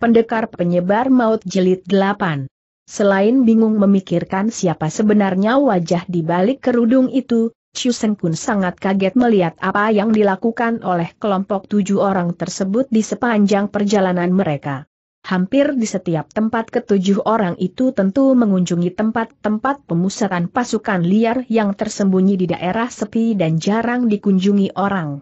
Pendekar Penyebar Maut Jelit 8 Selain bingung memikirkan siapa sebenarnya wajah di balik kerudung itu, Chu Seng Kun sangat kaget melihat apa yang dilakukan oleh kelompok tujuh orang tersebut di sepanjang perjalanan mereka. Hampir di setiap tempat ketujuh orang itu tentu mengunjungi tempat-tempat pemusatan pasukan liar yang tersembunyi di daerah sepi dan jarang dikunjungi orang.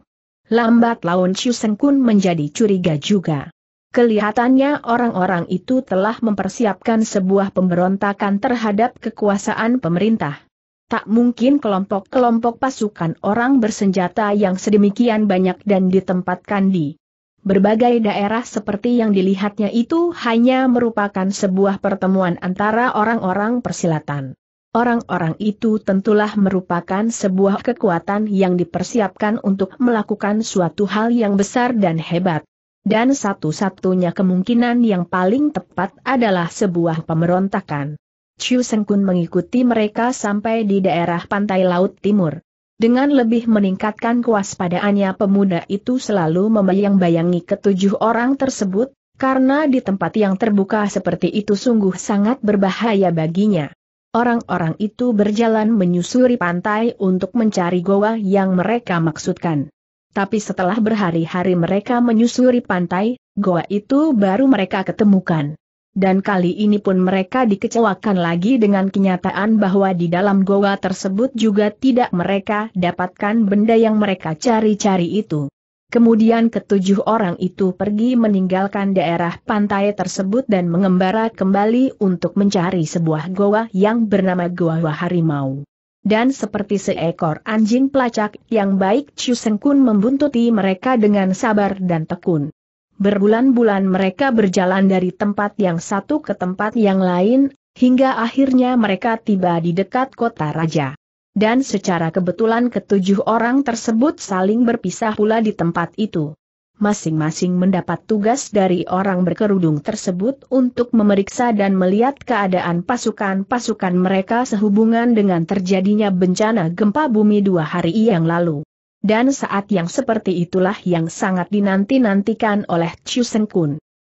Lambat laun Chu Seng Kun menjadi curiga juga. Kelihatannya orang-orang itu telah mempersiapkan sebuah pemberontakan terhadap kekuasaan pemerintah. Tak mungkin kelompok-kelompok pasukan orang bersenjata yang sedemikian banyak dan ditempatkan di berbagai daerah seperti yang dilihatnya itu hanya merupakan sebuah pertemuan antara orang-orang persilatan. Orang-orang itu tentulah merupakan sebuah kekuatan yang dipersiapkan untuk melakukan suatu hal yang besar dan hebat dan satu-satunya kemungkinan yang paling tepat adalah sebuah pemberontakan. Chu Sengkun mengikuti mereka sampai di daerah pantai laut timur. Dengan lebih meningkatkan kewaspadaannya pemuda itu selalu membayang-bayangi ketujuh orang tersebut, karena di tempat yang terbuka seperti itu sungguh sangat berbahaya baginya. Orang-orang itu berjalan menyusuri pantai untuk mencari goa yang mereka maksudkan. Tapi setelah berhari-hari mereka menyusuri pantai, goa itu baru mereka ketemukan. Dan kali ini pun mereka dikecewakan lagi dengan kenyataan bahwa di dalam goa tersebut juga tidak mereka dapatkan benda yang mereka cari-cari itu. Kemudian ketujuh orang itu pergi meninggalkan daerah pantai tersebut dan mengembara kembali untuk mencari sebuah goa yang bernama Goa Harimau dan seperti seekor anjing pelacak yang baik Chu Seng Kun membuntuti mereka dengan sabar dan tekun. Berbulan-bulan mereka berjalan dari tempat yang satu ke tempat yang lain, hingga akhirnya mereka tiba di dekat kota raja. Dan secara kebetulan ketujuh orang tersebut saling berpisah pula di tempat itu masing-masing mendapat tugas dari orang berkerudung tersebut untuk memeriksa dan melihat keadaan pasukan-pasukan mereka sehubungan dengan terjadinya bencana gempa bumi dua hari yang lalu. Dan saat yang seperti itulah yang sangat dinanti-nantikan oleh Chu Seng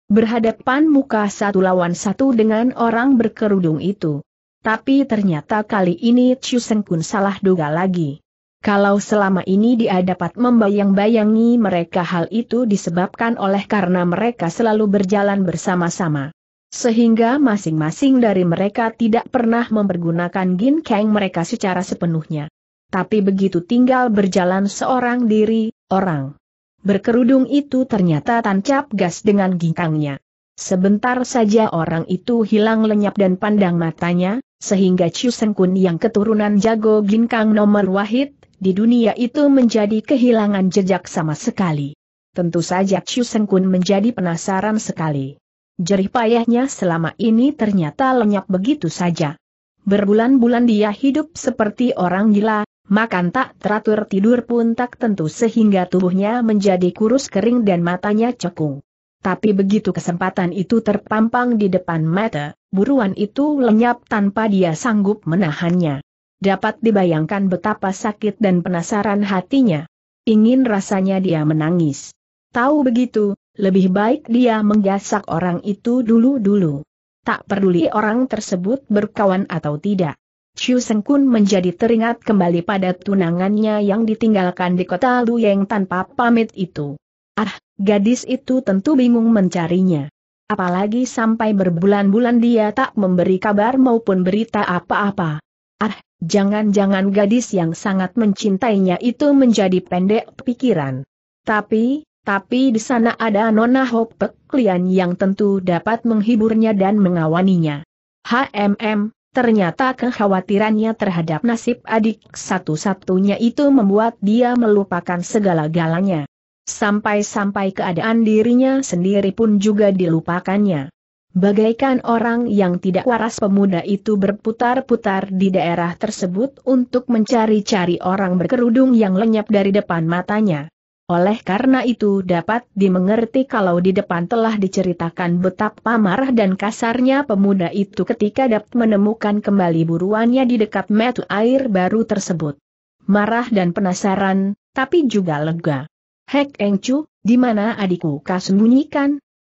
Berhadapan muka satu lawan satu dengan orang berkerudung itu. Tapi ternyata kali ini Chu Seng salah duga lagi. Kalau selama ini dia dapat membayang-bayangi mereka hal itu disebabkan oleh karena mereka selalu berjalan bersama-sama. Sehingga masing-masing dari mereka tidak pernah mempergunakan ginkeng mereka secara sepenuhnya. Tapi begitu tinggal berjalan seorang diri, orang berkerudung itu ternyata tancap gas dengan ginkangnya. Sebentar saja orang itu hilang lenyap dan pandang matanya, sehingga Chiu yang keturunan jago ginkang nomor wahid di dunia itu menjadi kehilangan jejak sama sekali. Tentu saja Chu Sengkun menjadi penasaran sekali. Jerih payahnya selama ini ternyata lenyap begitu saja. Berbulan-bulan dia hidup seperti orang gila, makan tak teratur tidur pun tak tentu sehingga tubuhnya menjadi kurus kering dan matanya cekung. Tapi begitu kesempatan itu terpampang di depan mata, buruan itu lenyap tanpa dia sanggup menahannya. Dapat dibayangkan betapa sakit dan penasaran hatinya. Ingin rasanya dia menangis. Tahu begitu, lebih baik dia menggasak orang itu dulu-dulu. Tak peduli orang tersebut berkawan atau tidak. Chiu Kun menjadi teringat kembali pada tunangannya yang ditinggalkan di kota yang tanpa pamit itu. Ah, gadis itu tentu bingung mencarinya. Apalagi sampai berbulan-bulan dia tak memberi kabar maupun berita apa-apa. Ah, jangan-jangan gadis yang sangat mencintainya itu menjadi pendek pikiran. Tapi, tapi di sana ada Nona Hope klien yang tentu dapat menghiburnya dan mengawaninya. HMM, ternyata kekhawatirannya terhadap nasib adik satu-satunya itu membuat dia melupakan segala galanya. Sampai-sampai keadaan dirinya sendiri pun juga dilupakannya. Bagaikan orang yang tidak waras pemuda itu berputar-putar di daerah tersebut untuk mencari-cari orang berkerudung yang lenyap dari depan matanya. Oleh karena itu dapat dimengerti kalau di depan telah diceritakan betapa marah dan kasarnya pemuda itu ketika dapat menemukan kembali buruannya di dekat metu air baru tersebut. Marah dan penasaran, tapi juga lega. Hek Engcu, di mana adikku kau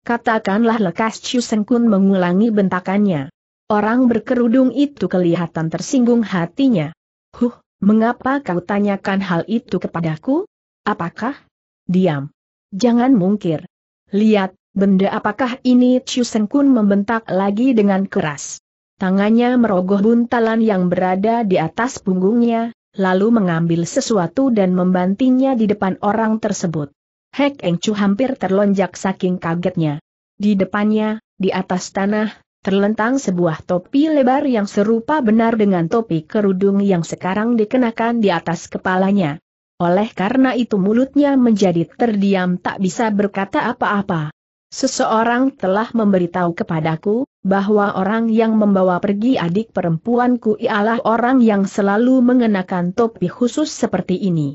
katakanlah lekas Chu Kun mengulangi bentakannya. Orang berkerudung itu kelihatan tersinggung hatinya. Huh, mengapa kau tanyakan hal itu kepadaku? Apakah? Diam. Jangan mungkir. Lihat, benda apakah ini Chu Kun membentak lagi dengan keras. Tangannya merogoh buntalan yang berada di atas punggungnya, lalu mengambil sesuatu dan membantingnya di depan orang tersebut. Hek Eng Chu hampir terlonjak saking kagetnya. Di depannya, di atas tanah, terlentang sebuah topi lebar yang serupa benar dengan topi kerudung yang sekarang dikenakan di atas kepalanya. Oleh karena itu mulutnya menjadi terdiam tak bisa berkata apa-apa. Seseorang telah memberitahu kepadaku, bahwa orang yang membawa pergi adik perempuanku ialah orang yang selalu mengenakan topi khusus seperti ini.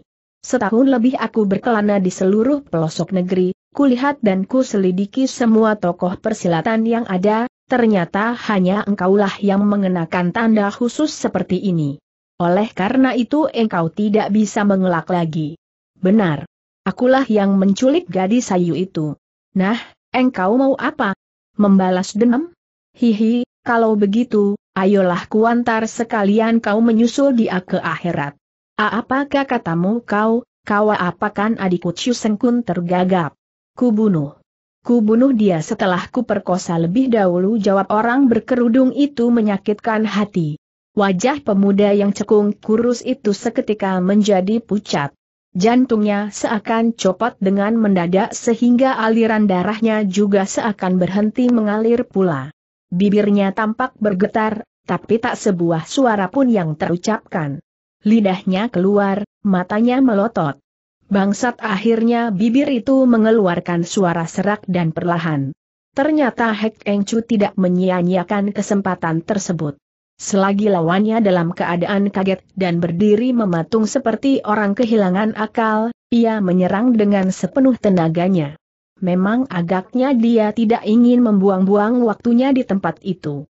Setahun lebih aku berkelana di seluruh pelosok negeri, kulihat dan ku selidiki semua tokoh persilatan yang ada, ternyata hanya engkaulah yang mengenakan tanda khusus seperti ini. Oleh karena itu engkau tidak bisa mengelak lagi. Benar. Akulah yang menculik gadis sayu itu. Nah, engkau mau apa? Membalas dendam? Hihi, kalau begitu, ayolah kuantar sekalian kau menyusul dia ke akhirat apakah katamu kau, kau apakan adikku Chiu Sengkun tergagap? Kubunuh. Kubunuh dia setelah kuperkosa lebih dahulu jawab orang berkerudung itu menyakitkan hati. Wajah pemuda yang cekung kurus itu seketika menjadi pucat. Jantungnya seakan copot dengan mendadak sehingga aliran darahnya juga seakan berhenti mengalir pula. Bibirnya tampak bergetar, tapi tak sebuah suara pun yang terucapkan lidahnya keluar, matanya melotot. Bangsat akhirnya bibir itu mengeluarkan suara serak dan perlahan. Ternyata Hek Eng Chu tidak menyia-nyiakan kesempatan tersebut. Selagi lawannya dalam keadaan kaget dan berdiri mematung seperti orang kehilangan akal, ia menyerang dengan sepenuh tenaganya. Memang agaknya dia tidak ingin membuang-buang waktunya di tempat itu.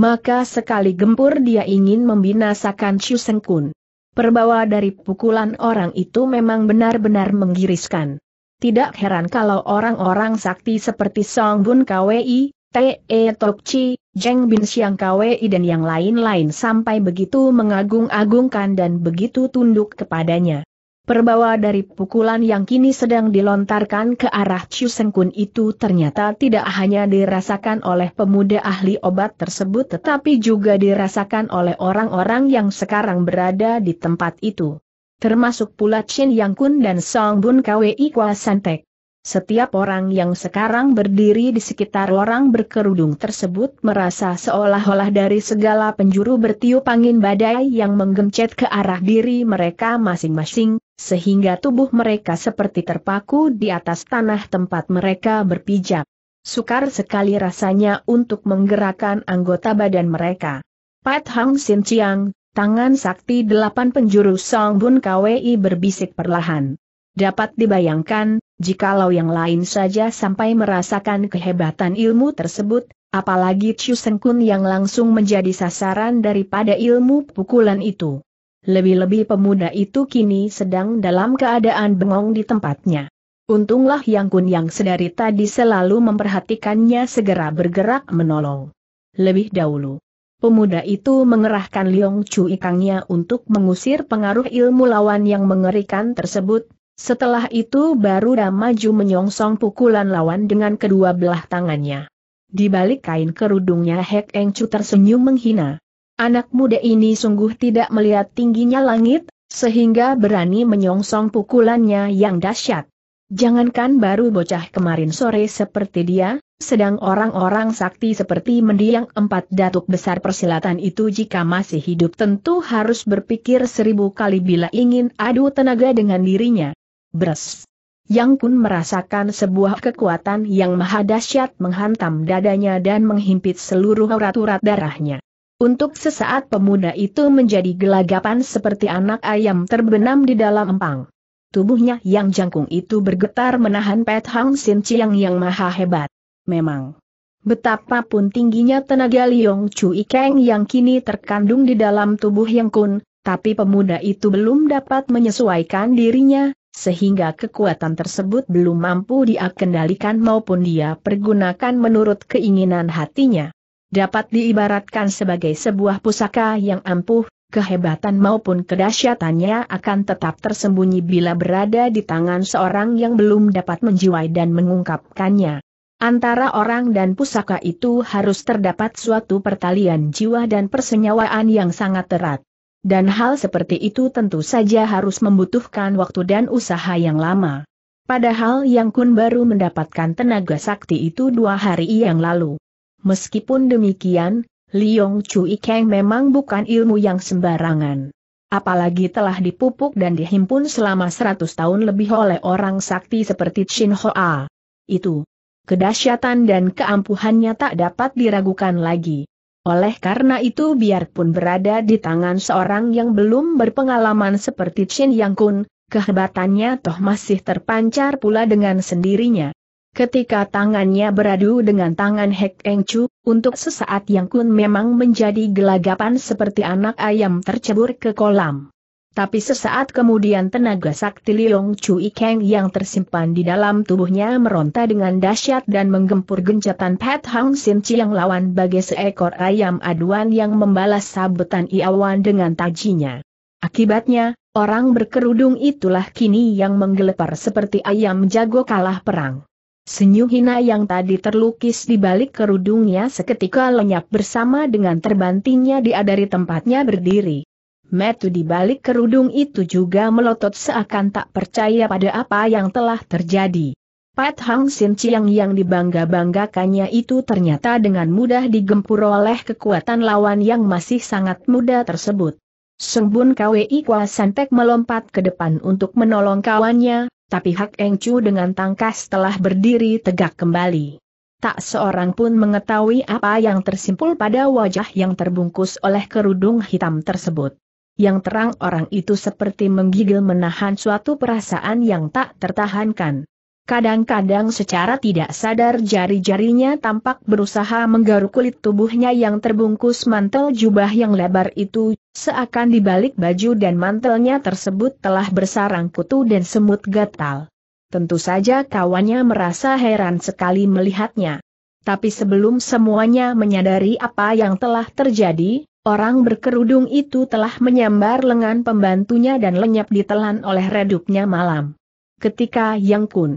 Maka sekali gempur dia ingin membinasakan Chu Kun. Perbawa dari pukulan orang itu memang benar-benar menggiriskan. Tidak heran kalau orang-orang sakti seperti Song Bun Kwei, T.E. E Tok Chi, Jeng Bin Xiang Kwei dan yang lain-lain sampai begitu mengagung-agungkan dan begitu tunduk kepadanya. Perbawa dari pukulan yang kini sedang dilontarkan ke arah Chu Sengkun itu ternyata tidak hanya dirasakan oleh pemuda ahli obat tersebut tetapi juga dirasakan oleh orang-orang yang sekarang berada di tempat itu. Termasuk pula Chin Yang Kun dan Song Bun Kwi Kwa Santek. Setiap orang yang sekarang berdiri di sekitar orang berkerudung tersebut merasa seolah-olah dari segala penjuru bertiup angin badai yang menggencet ke arah diri mereka masing-masing, sehingga tubuh mereka seperti terpaku di atas tanah tempat mereka berpijak. Sukar sekali rasanya untuk menggerakkan anggota badan mereka. Pat Hang Sin Chiang, tangan sakti delapan penjuru Song Bun Kwei berbisik perlahan. Dapat dibayangkan, jikalau yang lain saja sampai merasakan kehebatan ilmu tersebut, apalagi Chu Sengkun yang langsung menjadi sasaran daripada ilmu pukulan itu. Lebih-lebih pemuda itu kini sedang dalam keadaan bengong di tempatnya. Untunglah Yang Kun yang sedari tadi selalu memperhatikannya segera bergerak menolong. Lebih dahulu, pemuda itu mengerahkan Liong Chu Ikangnya untuk mengusir pengaruh ilmu lawan yang mengerikan tersebut, setelah itu baru Damaju menyongsong pukulan lawan dengan kedua belah tangannya. Di balik kain kerudungnya Hek Eng Chu tersenyum menghina. Anak muda ini sungguh tidak melihat tingginya langit, sehingga berani menyongsong pukulannya yang dahsyat. Jangankan baru bocah kemarin sore seperti dia, sedang orang-orang sakti seperti mendiang empat datuk besar persilatan itu jika masih hidup tentu harus berpikir seribu kali bila ingin adu tenaga dengan dirinya. Bres. Yang Kun merasakan sebuah kekuatan yang maha dahsyat menghantam dadanya dan menghimpit seluruh urat-urat darahnya. Untuk sesaat pemuda itu menjadi gelagapan seperti anak ayam terbenam di dalam empang. Tubuhnya yang jangkung itu bergetar menahan Pet Hang Sin Chiang yang maha hebat. Memang. Betapapun tingginya tenaga Liong Chu Ikeng yang kini terkandung di dalam tubuh Yang Kun, tapi pemuda itu belum dapat menyesuaikan dirinya, sehingga kekuatan tersebut belum mampu dia kendalikan maupun dia pergunakan menurut keinginan hatinya. Dapat diibaratkan sebagai sebuah pusaka yang ampuh, kehebatan maupun kedahsyatannya akan tetap tersembunyi bila berada di tangan seorang yang belum dapat menjiwai dan mengungkapkannya. Antara orang dan pusaka itu harus terdapat suatu pertalian jiwa dan persenyawaan yang sangat erat. Dan hal seperti itu tentu saja harus membutuhkan waktu dan usaha yang lama. Padahal Yang Kun baru mendapatkan tenaga sakti itu dua hari yang lalu. Meskipun demikian, Liong Chu Ikeng memang bukan ilmu yang sembarangan. Apalagi telah dipupuk dan dihimpun selama seratus tahun lebih oleh orang sakti seperti Shin Hoa. Itu, kedahsyatan dan keampuhannya tak dapat diragukan lagi. Oleh karena itu biarpun berada di tangan seorang yang belum berpengalaman seperti Chin Yang Kun, kehebatannya toh masih terpancar pula dengan sendirinya. Ketika tangannya beradu dengan tangan Hek Eng Chu, untuk sesaat Yang Kun memang menjadi gelagapan seperti anak ayam tercebur ke kolam. Tapi sesaat kemudian tenaga sakti Liong Chui Kang yang tersimpan di dalam tubuhnya meronta dengan dahsyat dan menggempur gencatan Pat Hang Sin Chi yang lawan bagai seekor ayam aduan yang membalas sabetan Iawan dengan tajinya. Akibatnya, orang berkerudung itulah kini yang menggelepar seperti ayam jago kalah perang. Senyum hina yang tadi terlukis di balik kerudungnya seketika lenyap bersama dengan terbantingnya dia dari tempatnya berdiri. Metu di balik kerudung itu juga melotot seakan tak percaya pada apa yang telah terjadi. Pat Hang Sin Chiang yang dibangga-banggakannya itu ternyata dengan mudah digempur oleh kekuatan lawan yang masih sangat muda tersebut. Sengbun KWI Kwa Santek melompat ke depan untuk menolong kawannya, tapi Hak Eng Chu dengan tangkas telah berdiri tegak kembali. Tak seorang pun mengetahui apa yang tersimpul pada wajah yang terbungkus oleh kerudung hitam tersebut yang terang orang itu seperti menggigil menahan suatu perasaan yang tak tertahankan. Kadang-kadang secara tidak sadar jari-jarinya tampak berusaha menggaruk kulit tubuhnya yang terbungkus mantel jubah yang lebar itu, seakan dibalik baju dan mantelnya tersebut telah bersarang kutu dan semut gatal. Tentu saja kawannya merasa heran sekali melihatnya. Tapi sebelum semuanya menyadari apa yang telah terjadi, Orang berkerudung itu telah menyambar lengan pembantunya dan lenyap ditelan oleh redupnya malam. Ketika Yang Kun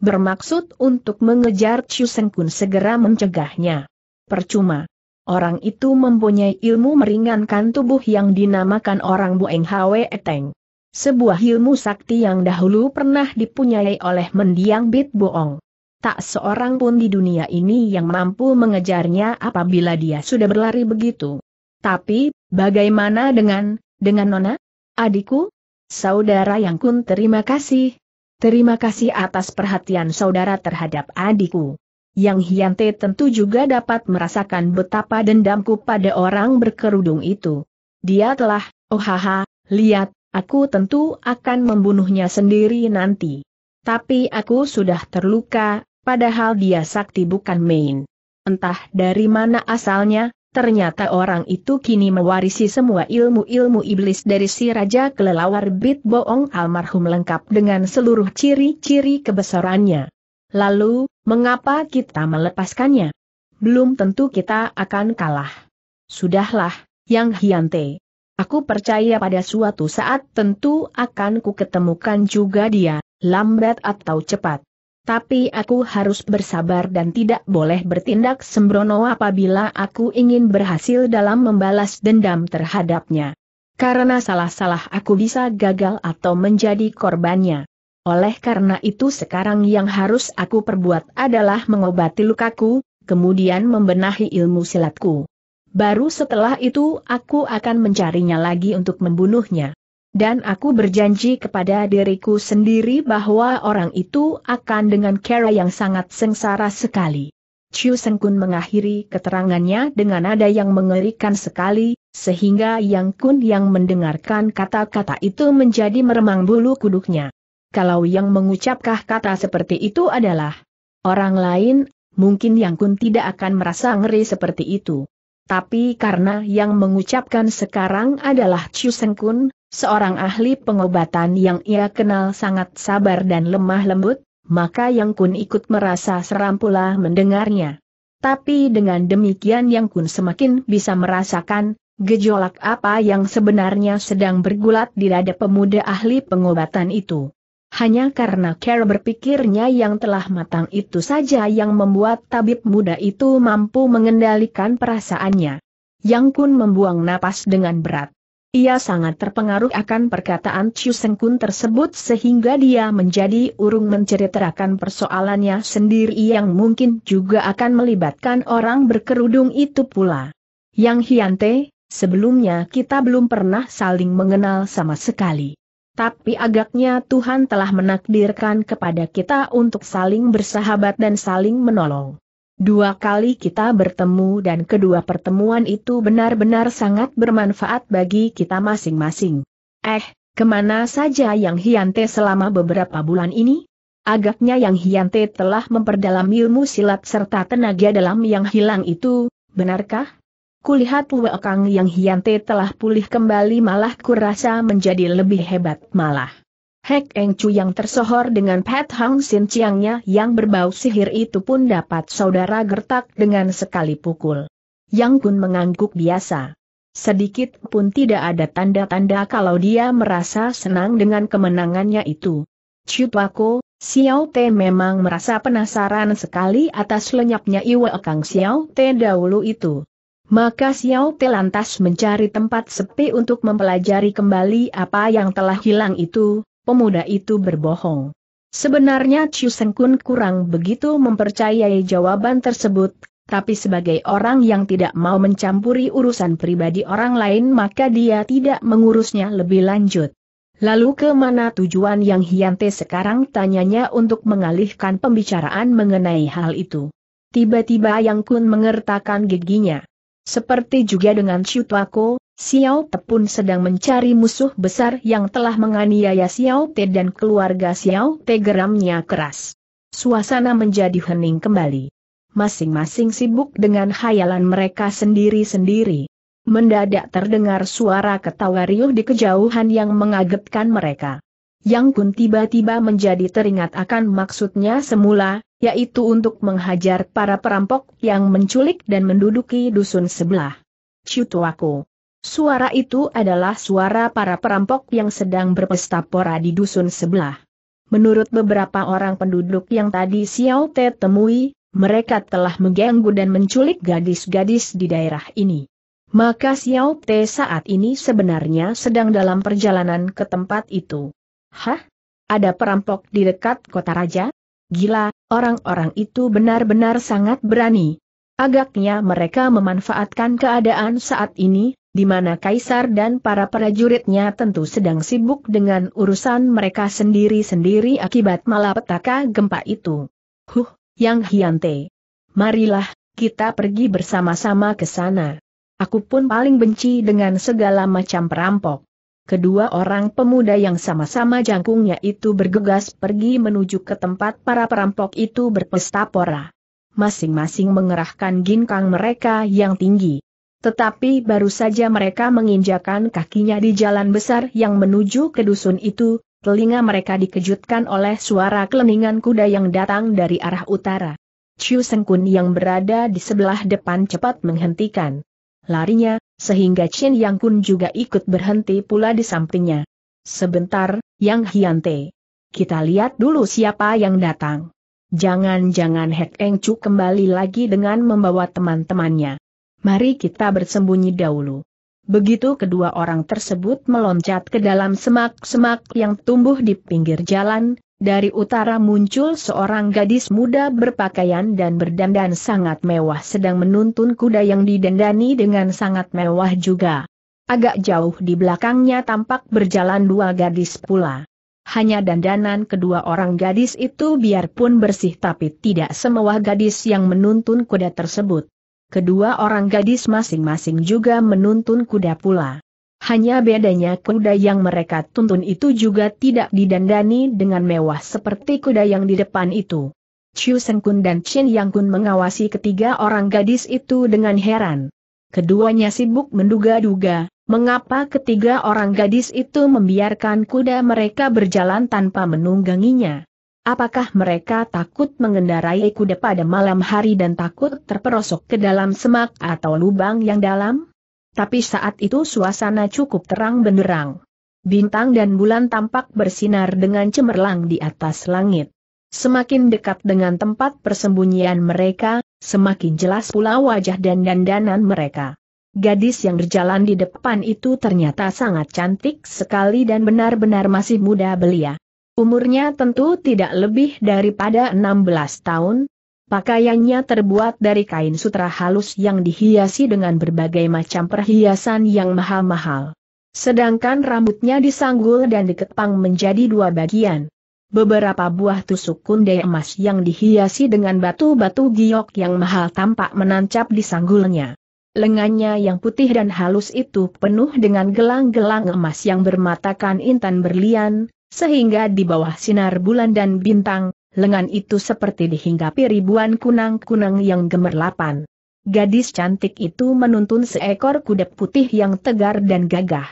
bermaksud untuk mengejar Chu Seng Kun segera mencegahnya. Percuma. Orang itu mempunyai ilmu meringankan tubuh yang dinamakan orang Bueng Hwe Eteng. Sebuah ilmu sakti yang dahulu pernah dipunyai oleh mendiang Bit Boong. Tak seorang pun di dunia ini yang mampu mengejarnya apabila dia sudah berlari begitu. Tapi, bagaimana dengan, dengan Nona? Adikku? Saudara yang kun terima kasih. Terima kasih atas perhatian saudara terhadap adikku. Yang Hyante tentu juga dapat merasakan betapa dendamku pada orang berkerudung itu. Dia telah, oh haha, lihat, aku tentu akan membunuhnya sendiri nanti. Tapi aku sudah terluka, padahal dia sakti bukan main. Entah dari mana asalnya, Ternyata orang itu kini mewarisi semua ilmu-ilmu iblis dari si Raja Kelelawar Bit Boong almarhum lengkap dengan seluruh ciri-ciri kebesarannya. Lalu, mengapa kita melepaskannya? Belum tentu kita akan kalah. Sudahlah, Yang Hyante. Aku percaya pada suatu saat tentu akan kuketemukan juga dia, lambat atau cepat. Tapi aku harus bersabar dan tidak boleh bertindak sembrono apabila aku ingin berhasil dalam membalas dendam terhadapnya. Karena salah-salah aku bisa gagal atau menjadi korbannya. Oleh karena itu sekarang yang harus aku perbuat adalah mengobati lukaku, kemudian membenahi ilmu silatku. Baru setelah itu aku akan mencarinya lagi untuk membunuhnya. Dan aku berjanji kepada diriku sendiri bahwa orang itu akan dengan cara yang sangat sengsara sekali. Chu Sengkun mengakhiri keterangannya dengan nada yang mengerikan sekali, sehingga Yang Kun yang mendengarkan kata-kata itu menjadi meremang bulu kuduknya. Kalau yang mengucapkah kata seperti itu adalah orang lain, mungkin Yang Kun tidak akan merasa ngeri seperti itu. Tapi karena yang mengucapkan sekarang adalah Chu Sengkun, seorang ahli pengobatan yang ia kenal sangat sabar dan lemah lembut, maka Yang Kun ikut merasa seram pula mendengarnya. Tapi dengan demikian Yang Kun semakin bisa merasakan, gejolak apa yang sebenarnya sedang bergulat di dada pemuda ahli pengobatan itu. Hanya karena cara berpikirnya yang telah matang itu saja yang membuat tabib muda itu mampu mengendalikan perasaannya. Yang Kun membuang napas dengan berat. Ia sangat terpengaruh akan perkataan Chu Sengkun tersebut sehingga dia menjadi urung menceritakan persoalannya sendiri yang mungkin juga akan melibatkan orang berkerudung itu pula. Yang Hiante, sebelumnya kita belum pernah saling mengenal sama sekali. Tapi agaknya Tuhan telah menakdirkan kepada kita untuk saling bersahabat dan saling menolong. Dua kali kita bertemu dan kedua pertemuan itu benar-benar sangat bermanfaat bagi kita masing-masing. Eh, kemana saja yang Hiante selama beberapa bulan ini? Agaknya yang Hiante telah memperdalam ilmu silat serta tenaga dalam yang hilang itu, benarkah? Kulihat Wekang yang Hiante telah pulih kembali malah kurasa menjadi lebih hebat malah. Hek Eng Chu yang tersohor dengan Pat Hang Sin Chiangnya yang berbau sihir itu pun dapat saudara gertak dengan sekali pukul. Yang Kun mengangguk biasa. Sedikit pun tidak ada tanda-tanda kalau dia merasa senang dengan kemenangannya itu. Pako, Xiao Te memang merasa penasaran sekali atas lenyapnya Iwa Kang Xiao Te dahulu itu. Maka Xiao Te lantas mencari tempat sepi untuk mempelajari kembali apa yang telah hilang itu, pemuda itu berbohong. Sebenarnya Chu Kun kurang begitu mempercayai jawaban tersebut, tapi sebagai orang yang tidak mau mencampuri urusan pribadi orang lain maka dia tidak mengurusnya lebih lanjut. Lalu ke mana tujuan yang Hyante sekarang tanyanya untuk mengalihkan pembicaraan mengenai hal itu. Tiba-tiba Yang Kun mengertakkan giginya. Seperti juga dengan Shutuako, Xiao Te pun sedang mencari musuh besar yang telah menganiaya Xiao Te dan keluarga Xiao Te geramnya keras. Suasana menjadi hening kembali. Masing-masing sibuk dengan khayalan mereka sendiri-sendiri. Mendadak terdengar suara ketawa riuh di kejauhan yang mengagetkan mereka. Yang Kun tiba-tiba menjadi teringat akan maksudnya semula, yaitu untuk menghajar para perampok yang menculik dan menduduki dusun sebelah. Cutuaku. Suara itu adalah suara para perampok yang sedang berpesta pora di dusun sebelah. Menurut beberapa orang penduduk yang tadi Xiao Te temui, mereka telah mengganggu dan menculik gadis-gadis di daerah ini. Maka Xiao Te saat ini sebenarnya sedang dalam perjalanan ke tempat itu. Hah? Ada perampok di dekat kota raja? Gila, orang-orang itu benar-benar sangat berani. Agaknya mereka memanfaatkan keadaan saat ini di mana kaisar dan para prajuritnya tentu sedang sibuk dengan urusan mereka sendiri-sendiri akibat malapetaka gempa itu. Huh, Yang Hyante. Marilah, kita pergi bersama-sama ke sana. Aku pun paling benci dengan segala macam perampok. Kedua orang pemuda yang sama-sama jangkungnya itu bergegas pergi menuju ke tempat para perampok itu berpesta pora. Masing-masing mengerahkan ginkang mereka yang tinggi. Tetapi baru saja mereka menginjakan kakinya di jalan besar yang menuju ke dusun itu, telinga mereka dikejutkan oleh suara keleningan kuda yang datang dari arah utara. Chiu Sengkun yang berada di sebelah depan cepat menghentikan larinya, sehingga Chen Yang Kun juga ikut berhenti pula di sampingnya. Sebentar, Yang Hyante. Kita lihat dulu siapa yang datang. Jangan-jangan Hek Eng Chu kembali lagi dengan membawa teman-temannya. Mari kita bersembunyi dahulu. Begitu kedua orang tersebut meloncat ke dalam semak-semak yang tumbuh di pinggir jalan, dari utara muncul seorang gadis muda berpakaian dan berdandan sangat mewah sedang menuntun kuda yang didandani dengan sangat mewah juga. Agak jauh di belakangnya tampak berjalan dua gadis pula. Hanya dandanan kedua orang gadis itu biarpun bersih tapi tidak semewah gadis yang menuntun kuda tersebut. Kedua orang gadis masing-masing juga menuntun kuda pula. Hanya bedanya kuda yang mereka tuntun itu juga tidak didandani dengan mewah seperti kuda yang di depan itu. Chiu Seng Kun dan Chin Yang Kun mengawasi ketiga orang gadis itu dengan heran. Keduanya sibuk menduga-duga, mengapa ketiga orang gadis itu membiarkan kuda mereka berjalan tanpa menungganginya. Apakah mereka takut mengendarai kuda pada malam hari dan takut terperosok ke dalam semak atau lubang yang dalam? Tapi saat itu suasana cukup terang benderang. Bintang dan bulan tampak bersinar dengan cemerlang di atas langit. Semakin dekat dengan tempat persembunyian mereka, semakin jelas pula wajah dan dandanan mereka. Gadis yang berjalan di depan itu ternyata sangat cantik sekali dan benar-benar masih muda belia. Umurnya tentu tidak lebih daripada 16 tahun. Pakaiannya terbuat dari kain sutra halus yang dihiasi dengan berbagai macam perhiasan yang mahal-mahal. Sedangkan rambutnya disanggul dan dikepang menjadi dua bagian. Beberapa buah tusuk kunde emas yang dihiasi dengan batu-batu giok yang mahal tampak menancap di sanggulnya. Lengannya yang putih dan halus itu penuh dengan gelang-gelang emas yang bermatakan intan berlian, sehingga di bawah sinar bulan dan bintang, lengan itu seperti dihinggapi ribuan kunang-kunang yang gemerlapan. Gadis cantik itu menuntun seekor kuda putih yang tegar dan gagah.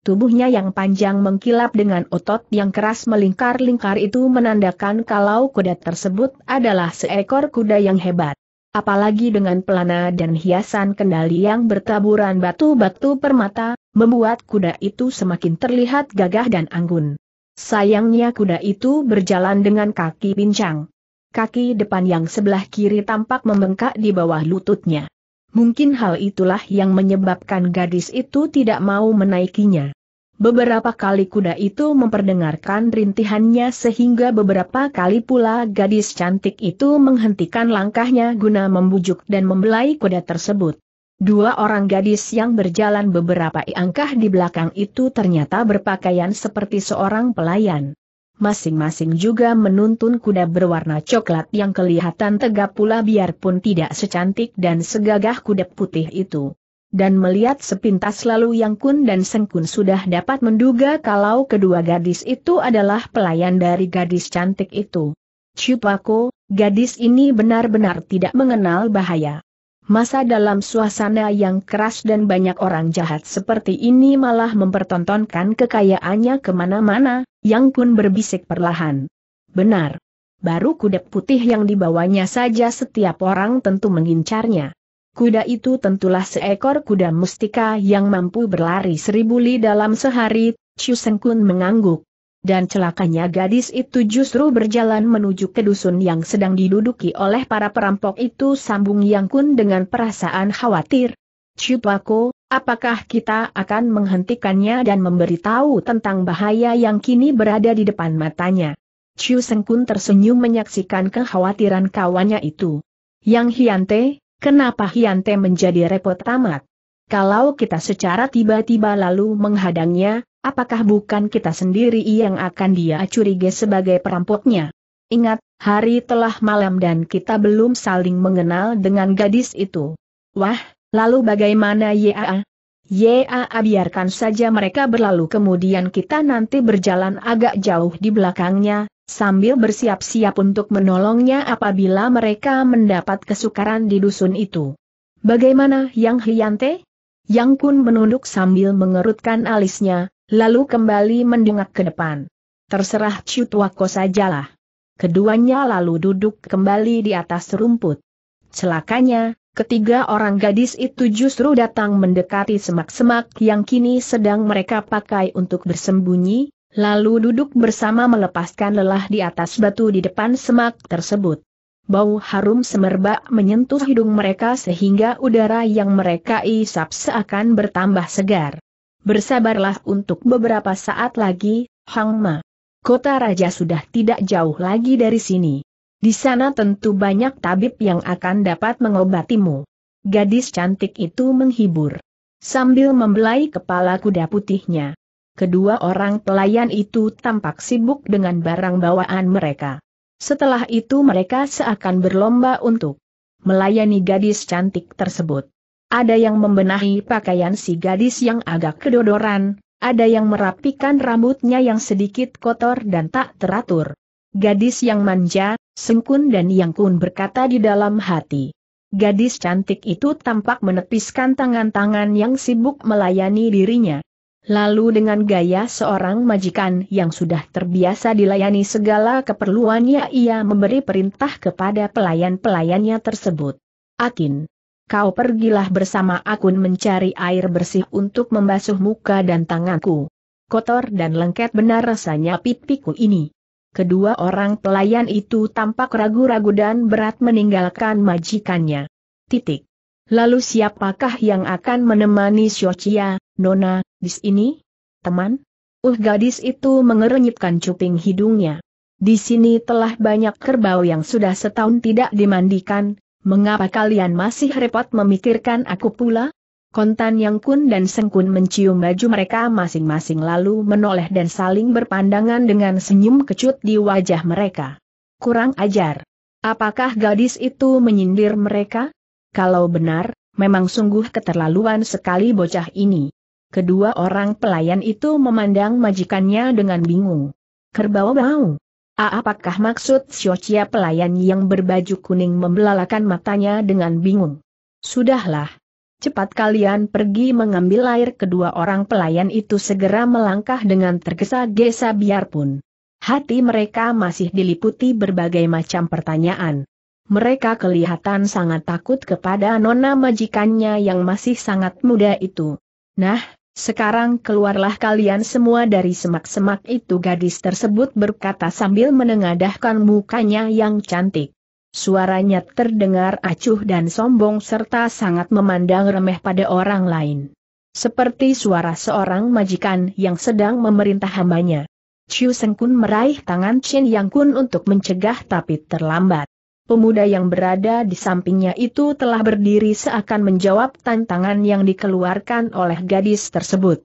Tubuhnya yang panjang mengkilap dengan otot yang keras melingkar-lingkar itu menandakan kalau kuda tersebut adalah seekor kuda yang hebat. Apalagi dengan pelana dan hiasan kendali yang bertaburan batu-batu permata, membuat kuda itu semakin terlihat gagah dan anggun. Sayangnya kuda itu berjalan dengan kaki pincang. Kaki depan yang sebelah kiri tampak membengkak di bawah lututnya. Mungkin hal itulah yang menyebabkan gadis itu tidak mau menaikinya. Beberapa kali kuda itu memperdengarkan rintihannya sehingga beberapa kali pula gadis cantik itu menghentikan langkahnya guna membujuk dan membelai kuda tersebut. Dua orang gadis yang berjalan beberapa angkah di belakang itu ternyata berpakaian seperti seorang pelayan. Masing-masing juga menuntun kuda berwarna coklat yang kelihatan tegap pula biarpun tidak secantik dan segagah kuda putih itu. Dan melihat sepintas lalu Yang Kun dan Seng Kun sudah dapat menduga kalau kedua gadis itu adalah pelayan dari gadis cantik itu. Ciupako, gadis ini benar-benar tidak mengenal bahaya masa dalam suasana yang keras dan banyak orang jahat seperti ini malah mempertontonkan kekayaannya kemana-mana, Yang pun berbisik perlahan. Benar. Baru kuda putih yang dibawanya saja setiap orang tentu mengincarnya. Kuda itu tentulah seekor kuda mustika yang mampu berlari seribu li dalam sehari, Chu Kun mengangguk dan celakanya gadis itu justru berjalan menuju ke dusun yang sedang diduduki oleh para perampok itu sambung Yang Kun dengan perasaan khawatir. Cipaku, apakah kita akan menghentikannya dan memberitahu tentang bahaya yang kini berada di depan matanya? Ciu Sengkun tersenyum menyaksikan kekhawatiran kawannya itu. Yang Hyante, kenapa Hyante menjadi repot amat? Kalau kita secara tiba-tiba lalu menghadangnya, Apakah bukan kita sendiri yang akan dia curiga sebagai perampoknya? Ingat, hari telah malam dan kita belum saling mengenal dengan gadis itu. Wah, lalu bagaimana ya? YAA biarkan saja mereka berlalu kemudian kita nanti berjalan agak jauh di belakangnya, sambil bersiap-siap untuk menolongnya apabila mereka mendapat kesukaran di dusun itu. Bagaimana Yang Hyante? Yang Kun menunduk sambil mengerutkan alisnya, lalu kembali mendongak ke depan. Terserah Chutwako sajalah. Keduanya lalu duduk kembali di atas rumput. Celakanya, ketiga orang gadis itu justru datang mendekati semak-semak yang kini sedang mereka pakai untuk bersembunyi, lalu duduk bersama melepaskan lelah di atas batu di depan semak tersebut. Bau harum semerbak menyentuh hidung mereka sehingga udara yang mereka isap seakan bertambah segar. Bersabarlah untuk beberapa saat lagi, Hang Kota Raja sudah tidak jauh lagi dari sini. Di sana tentu banyak tabib yang akan dapat mengobatimu. Gadis cantik itu menghibur. Sambil membelai kepala kuda putihnya. Kedua orang pelayan itu tampak sibuk dengan barang bawaan mereka. Setelah itu mereka seakan berlomba untuk melayani gadis cantik tersebut. Ada yang membenahi pakaian si gadis yang agak kedodoran, ada yang merapikan rambutnya yang sedikit kotor dan tak teratur. Gadis yang manja, sengkun dan yang kun berkata di dalam hati. Gadis cantik itu tampak menepiskan tangan-tangan yang sibuk melayani dirinya. Lalu dengan gaya seorang majikan yang sudah terbiasa dilayani segala keperluannya ia memberi perintah kepada pelayan-pelayannya tersebut. Akin kau pergilah bersama akun mencari air bersih untuk membasuh muka dan tanganku. Kotor dan lengket benar rasanya pipiku ini. Kedua orang pelayan itu tampak ragu-ragu dan berat meninggalkan majikannya. Titik. Lalu siapakah yang akan menemani Siocia, Nona, di sini? Teman? Uh gadis itu mengerenyitkan cuping hidungnya. Di sini telah banyak kerbau yang sudah setahun tidak dimandikan, Mengapa kalian masih repot memikirkan aku pula? Kontan Yang Kun dan Seng Kun mencium baju mereka masing-masing lalu menoleh dan saling berpandangan dengan senyum kecut di wajah mereka. Kurang ajar. Apakah gadis itu menyindir mereka? Kalau benar, memang sungguh keterlaluan sekali bocah ini. Kedua orang pelayan itu memandang majikannya dengan bingung. Kerbau bau. Apakah maksud Xiochia pelayan yang berbaju kuning membelalakan matanya dengan bingung? Sudahlah. Cepat kalian pergi mengambil air kedua orang pelayan itu segera melangkah dengan tergesa-gesa biarpun. Hati mereka masih diliputi berbagai macam pertanyaan. Mereka kelihatan sangat takut kepada nona majikannya yang masih sangat muda itu. Nah, sekarang keluarlah kalian semua dari semak-semak itu gadis tersebut berkata sambil menengadahkan mukanya yang cantik. Suaranya terdengar acuh dan sombong serta sangat memandang remeh pada orang lain. Seperti suara seorang majikan yang sedang memerintah hambanya. Chiu kun meraih tangan Chin Yang Kun untuk mencegah tapi terlambat pemuda yang berada di sampingnya itu telah berdiri seakan menjawab tantangan yang dikeluarkan oleh gadis tersebut.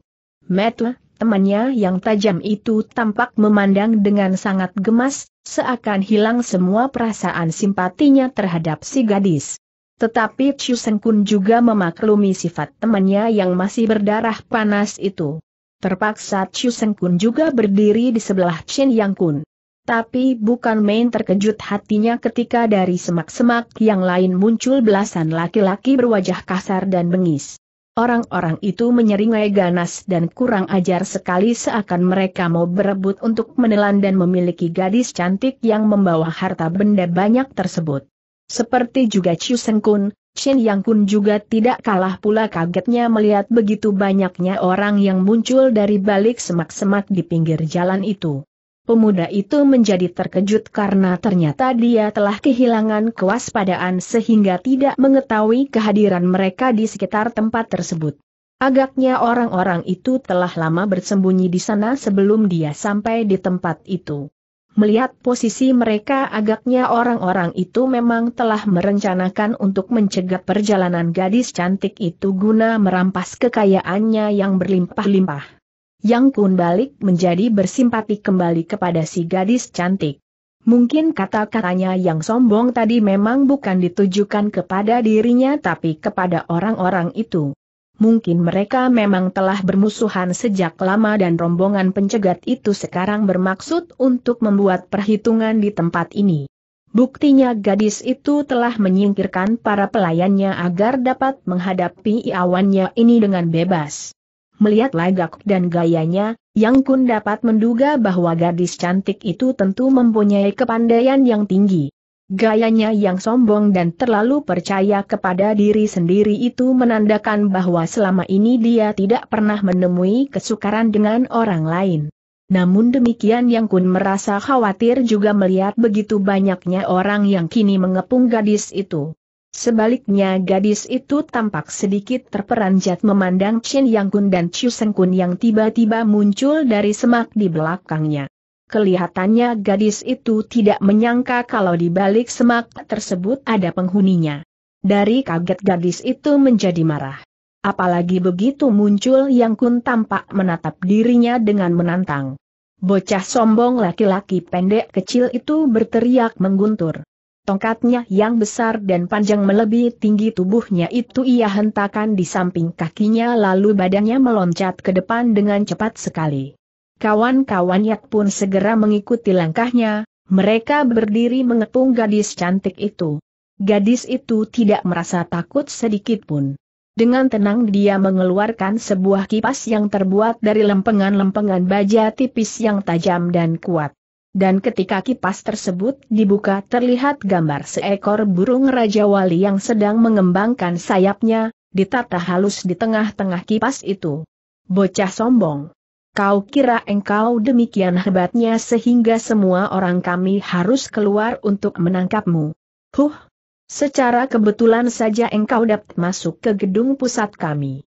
Metu, temannya yang tajam itu tampak memandang dengan sangat gemas, seakan hilang semua perasaan simpatinya terhadap si gadis. Tetapi Chu Kun juga memaklumi sifat temannya yang masih berdarah panas itu. Terpaksa Chu Kun juga berdiri di sebelah Chen Yang Kun. Tapi bukan main terkejut hatinya ketika dari semak-semak yang lain muncul belasan laki-laki berwajah kasar dan bengis. Orang-orang itu menyeringai ganas dan kurang ajar sekali seakan mereka mau berebut untuk menelan dan memiliki gadis cantik yang membawa harta benda banyak tersebut. Seperti juga Chiu Seng Kun, Shen Yang Kun juga tidak kalah pula kagetnya melihat begitu banyaknya orang yang muncul dari balik semak-semak di pinggir jalan itu. Pemuda itu menjadi terkejut karena ternyata dia telah kehilangan kewaspadaan sehingga tidak mengetahui kehadiran mereka di sekitar tempat tersebut. Agaknya orang-orang itu telah lama bersembunyi di sana sebelum dia sampai di tempat itu. Melihat posisi mereka agaknya orang-orang itu memang telah merencanakan untuk mencegah perjalanan gadis cantik itu guna merampas kekayaannya yang berlimpah-limpah. Yang Kun balik menjadi bersimpati kembali kepada si gadis cantik. Mungkin kata-katanya yang sombong tadi memang bukan ditujukan kepada dirinya tapi kepada orang-orang itu. Mungkin mereka memang telah bermusuhan sejak lama dan rombongan pencegat itu sekarang bermaksud untuk membuat perhitungan di tempat ini. Buktinya gadis itu telah menyingkirkan para pelayannya agar dapat menghadapi iawannya ini dengan bebas. Melihat lagak dan gayanya, Yang Kun dapat menduga bahwa gadis cantik itu tentu mempunyai kepandaian yang tinggi. Gayanya yang sombong dan terlalu percaya kepada diri sendiri itu menandakan bahwa selama ini dia tidak pernah menemui kesukaran dengan orang lain. Namun demikian Yang Kun merasa khawatir juga melihat begitu banyaknya orang yang kini mengepung gadis itu. Sebaliknya gadis itu tampak sedikit terperanjat memandang Chen Yang Kun dan Chiu Seng Kun yang tiba-tiba muncul dari semak di belakangnya. Kelihatannya gadis itu tidak menyangka kalau di balik semak tersebut ada penghuninya. Dari kaget gadis itu menjadi marah. Apalagi begitu muncul Yang Kun tampak menatap dirinya dengan menantang. Bocah sombong laki-laki pendek kecil itu berteriak mengguntur. Tongkatnya yang besar dan panjang melebihi tinggi tubuhnya itu ia hentakan di samping kakinya lalu badannya meloncat ke depan dengan cepat sekali. Kawan-kawannya pun segera mengikuti langkahnya, mereka berdiri mengepung gadis cantik itu. Gadis itu tidak merasa takut sedikit pun. Dengan tenang dia mengeluarkan sebuah kipas yang terbuat dari lempengan-lempengan baja tipis yang tajam dan kuat dan ketika kipas tersebut dibuka terlihat gambar seekor burung Raja Wali yang sedang mengembangkan sayapnya, ditata halus di tengah-tengah kipas itu. Bocah sombong. Kau kira engkau demikian hebatnya sehingga semua orang kami harus keluar untuk menangkapmu. Huh! Secara kebetulan saja engkau dapat masuk ke gedung pusat kami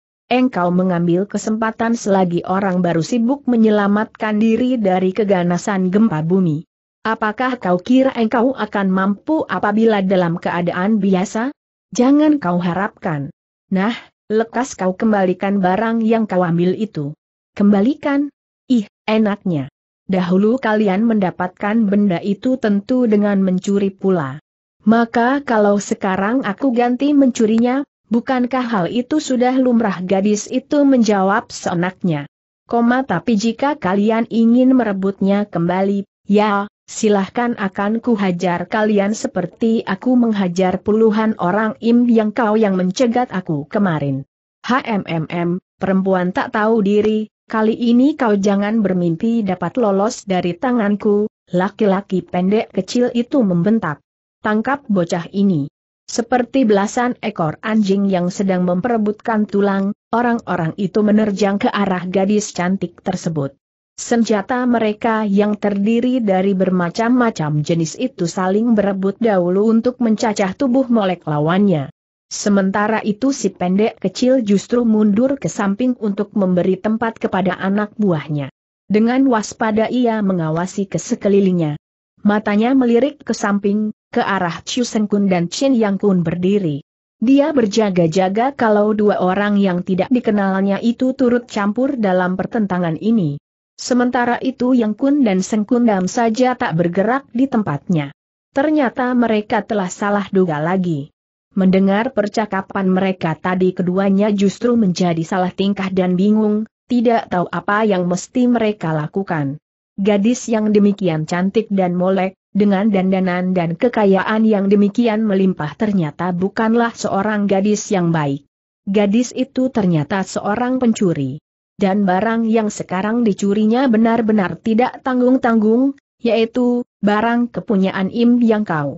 engkau mengambil kesempatan selagi orang baru sibuk menyelamatkan diri dari keganasan gempa bumi. Apakah kau kira engkau akan mampu apabila dalam keadaan biasa? Jangan kau harapkan. Nah, lekas kau kembalikan barang yang kau ambil itu. Kembalikan? Ih, enaknya. Dahulu kalian mendapatkan benda itu tentu dengan mencuri pula. Maka kalau sekarang aku ganti mencurinya, Bukankah hal itu sudah lumrah gadis itu menjawab seenaknya. Koma tapi jika kalian ingin merebutnya kembali, ya, silahkan akan kuhajar kalian seperti aku menghajar puluhan orang im yang kau yang mencegat aku kemarin. HMMM, perempuan tak tahu diri, kali ini kau jangan bermimpi dapat lolos dari tanganku, laki-laki pendek kecil itu membentak. Tangkap bocah ini. Seperti belasan ekor anjing yang sedang memperebutkan tulang, orang-orang itu menerjang ke arah gadis cantik tersebut. Senjata mereka yang terdiri dari bermacam-macam jenis itu saling berebut dahulu untuk mencacah tubuh molek lawannya. Sementara itu si pendek kecil justru mundur ke samping untuk memberi tempat kepada anak buahnya. Dengan waspada ia mengawasi ke sekelilingnya. Matanya melirik ke samping, ke arah Chu Seng Kun dan Chen Yang Kun berdiri. Dia berjaga-jaga kalau dua orang yang tidak dikenalnya itu turut campur dalam pertentangan ini. Sementara itu Yang Kun dan Seng Kun Dam saja tak bergerak di tempatnya. Ternyata mereka telah salah duga lagi. Mendengar percakapan mereka tadi keduanya justru menjadi salah tingkah dan bingung, tidak tahu apa yang mesti mereka lakukan. Gadis yang demikian cantik dan molek, dengan dandanan dan kekayaan yang demikian melimpah ternyata bukanlah seorang gadis yang baik. Gadis itu ternyata seorang pencuri. Dan barang yang sekarang dicurinya benar-benar tidak tanggung-tanggung, yaitu, barang kepunyaan Im Yang Kau.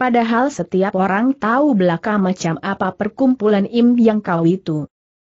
Padahal setiap orang tahu belaka macam apa perkumpulan Im Yang Kau itu.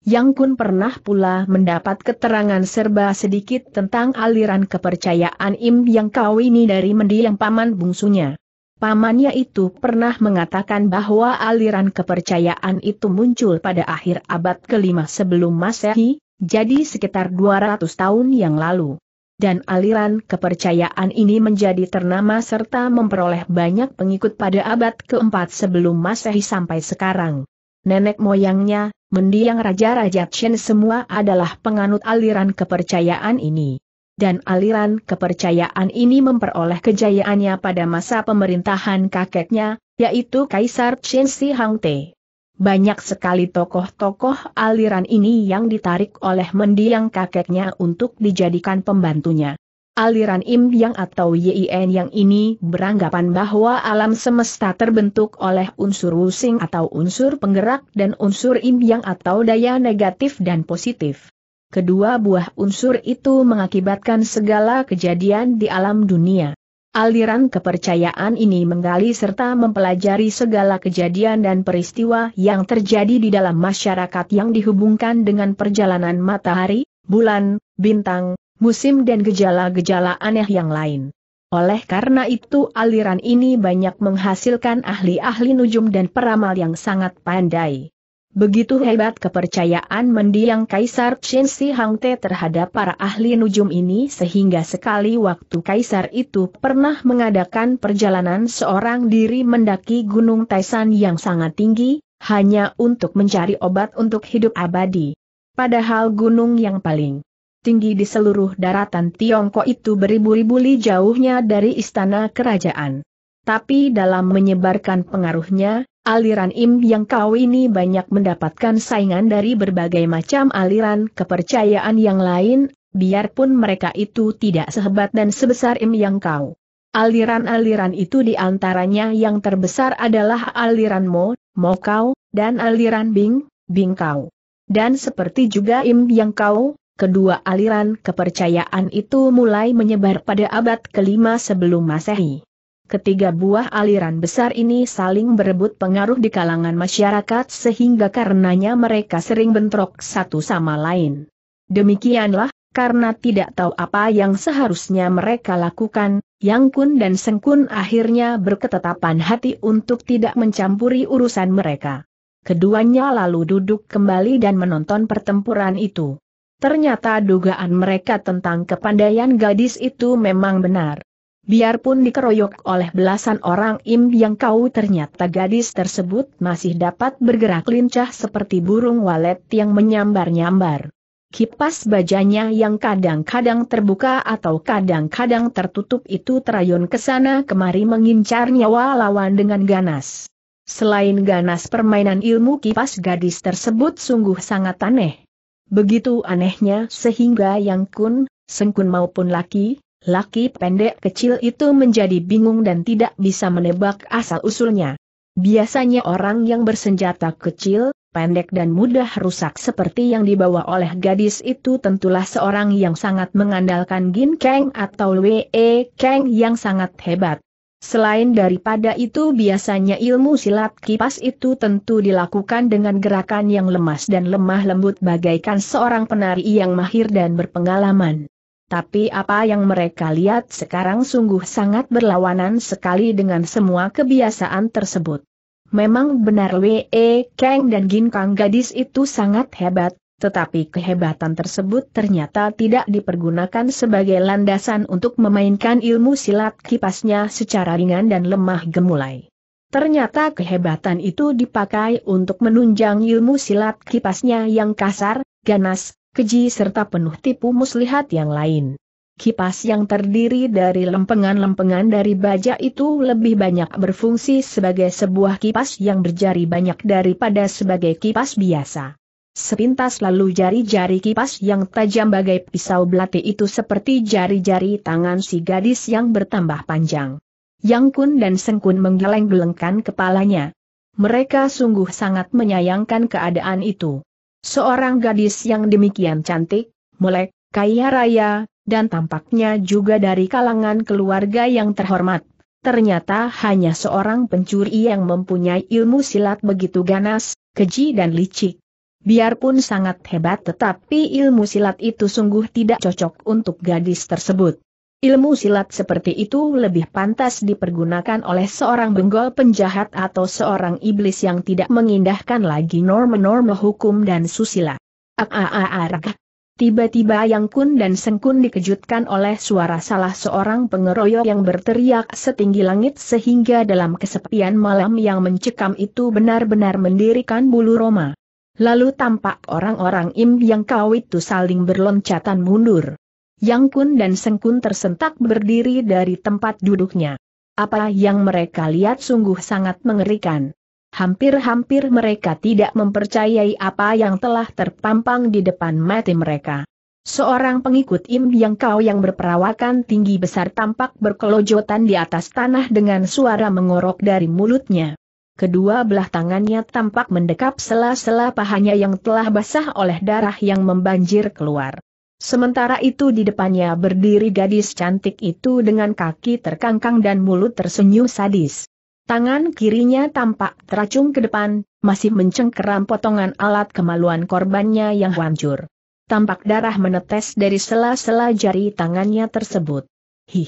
Yang Kun pernah pula mendapat keterangan serba sedikit tentang aliran kepercayaan Im Yang kau ini dari mendiang paman bungsunya. Pamannya itu pernah mengatakan bahwa aliran kepercayaan itu muncul pada akhir abad kelima sebelum masehi, jadi sekitar 200 tahun yang lalu dan aliran kepercayaan ini menjadi ternama serta memperoleh banyak pengikut pada abad keempat sebelum masehi sampai sekarang. Nenek moyangnya, mendiang raja-raja Chen semua adalah penganut aliran kepercayaan ini. Dan aliran kepercayaan ini memperoleh kejayaannya pada masa pemerintahan kakeknya, yaitu Kaisar Chen Si Hang Te. Banyak sekali tokoh-tokoh aliran ini yang ditarik oleh mendiang kakeknya untuk dijadikan pembantunya. Aliran Im Yang atau Yin Yang ini beranggapan bahwa alam semesta terbentuk oleh unsur Wusing atau unsur penggerak dan unsur Im Yang atau daya negatif dan positif. Kedua buah unsur itu mengakibatkan segala kejadian di alam dunia. Aliran kepercayaan ini menggali serta mempelajari segala kejadian dan peristiwa yang terjadi di dalam masyarakat yang dihubungkan dengan perjalanan matahari, bulan, bintang, musim dan gejala-gejala aneh yang lain. Oleh karena itu aliran ini banyak menghasilkan ahli-ahli nujum dan peramal yang sangat pandai. Begitu hebat kepercayaan mendiang Kaisar Qin Shi Hang Te terhadap para ahli nujum ini sehingga sekali waktu Kaisar itu pernah mengadakan perjalanan seorang diri mendaki Gunung Taisan yang sangat tinggi, hanya untuk mencari obat untuk hidup abadi. Padahal gunung yang paling tinggi di seluruh daratan Tiongkok itu beribu-ribu li jauhnya dari istana kerajaan. Tapi dalam menyebarkan pengaruhnya, aliran Im yang kau ini banyak mendapatkan saingan dari berbagai macam aliran kepercayaan yang lain, biarpun mereka itu tidak sehebat dan sebesar Im yang kau. Aliran-aliran itu di antaranya yang terbesar adalah aliran Mo, Mo Kau, dan aliran Bing, Bing Kau. Dan seperti juga Im Yang Kau, Kedua aliran kepercayaan itu mulai menyebar pada abad kelima sebelum masehi. Ketiga buah aliran besar ini saling berebut pengaruh di kalangan masyarakat sehingga karenanya mereka sering bentrok satu sama lain. Demikianlah, karena tidak tahu apa yang seharusnya mereka lakukan, Yang Kun dan Seng Kun akhirnya berketetapan hati untuk tidak mencampuri urusan mereka. Keduanya lalu duduk kembali dan menonton pertempuran itu. Ternyata dugaan mereka tentang kepandaian gadis itu memang benar. Biarpun dikeroyok oleh belasan orang im yang kau ternyata gadis tersebut masih dapat bergerak lincah seperti burung walet yang menyambar-nyambar. Kipas bajanya yang kadang-kadang terbuka atau kadang-kadang tertutup itu terayun ke sana kemari mengincar nyawa lawan dengan ganas. Selain ganas permainan ilmu kipas gadis tersebut sungguh sangat aneh Begitu anehnya sehingga Yang Kun, Sengkun maupun laki, laki pendek kecil itu menjadi bingung dan tidak bisa menebak asal-usulnya. Biasanya orang yang bersenjata kecil, pendek dan mudah rusak seperti yang dibawa oleh gadis itu tentulah seorang yang sangat mengandalkan Gin Kang atau Wee Kang yang sangat hebat. Selain daripada itu biasanya ilmu silat kipas itu tentu dilakukan dengan gerakan yang lemas dan lemah lembut bagaikan seorang penari yang mahir dan berpengalaman. Tapi apa yang mereka lihat sekarang sungguh sangat berlawanan sekali dengan semua kebiasaan tersebut. Memang benar W.E. Kang dan Gin Kang gadis itu sangat hebat, tetapi kehebatan tersebut ternyata tidak dipergunakan sebagai landasan untuk memainkan ilmu silat kipasnya secara ringan dan lemah gemulai. Ternyata kehebatan itu dipakai untuk menunjang ilmu silat kipasnya yang kasar, ganas, keji serta penuh tipu muslihat yang lain. Kipas yang terdiri dari lempengan-lempengan dari baja itu lebih banyak berfungsi sebagai sebuah kipas yang berjari banyak daripada sebagai kipas biasa. Sepintas lalu jari-jari kipas yang tajam bagai pisau belati itu seperti jari-jari tangan si gadis yang bertambah panjang. Yang Kun dan Sengkun menggeleng-gelengkan kepalanya. Mereka sungguh sangat menyayangkan keadaan itu. Seorang gadis yang demikian cantik, melek, kaya raya, dan tampaknya juga dari kalangan keluarga yang terhormat. Ternyata hanya seorang pencuri yang mempunyai ilmu silat begitu ganas, keji dan licik biarpun sangat hebat tetapi ilmu silat itu sungguh tidak cocok untuk gadis tersebut. Ilmu silat seperti itu lebih pantas dipergunakan oleh seorang benggol penjahat atau seorang iblis yang tidak mengindahkan lagi norma-norma hukum dan susila. ak tiba tiba Yang Kun dan Seng Kun dikejutkan oleh suara salah seorang pengeroyok yang berteriak setinggi langit sehingga dalam kesepian malam yang mencekam itu benar-benar mendirikan bulu roma. Lalu tampak orang-orang Im yang kau itu saling berloncatan mundur. Yang Kun dan Seng Kun tersentak berdiri dari tempat duduknya. Apa yang mereka lihat sungguh sangat mengerikan. Hampir-hampir mereka tidak mempercayai apa yang telah terpampang di depan mati mereka. Seorang pengikut Im yang kau yang berperawakan tinggi besar tampak berkelojotan di atas tanah dengan suara mengorok dari mulutnya. Kedua belah tangannya tampak mendekap sela-sela pahanya yang telah basah oleh darah yang membanjir keluar. Sementara itu di depannya berdiri gadis cantik itu dengan kaki terkangkang dan mulut tersenyum sadis. Tangan kirinya tampak teracung ke depan, masih mencengkeram potongan alat kemaluan korbannya yang hancur. Tampak darah menetes dari sela-sela jari tangannya tersebut. Hih!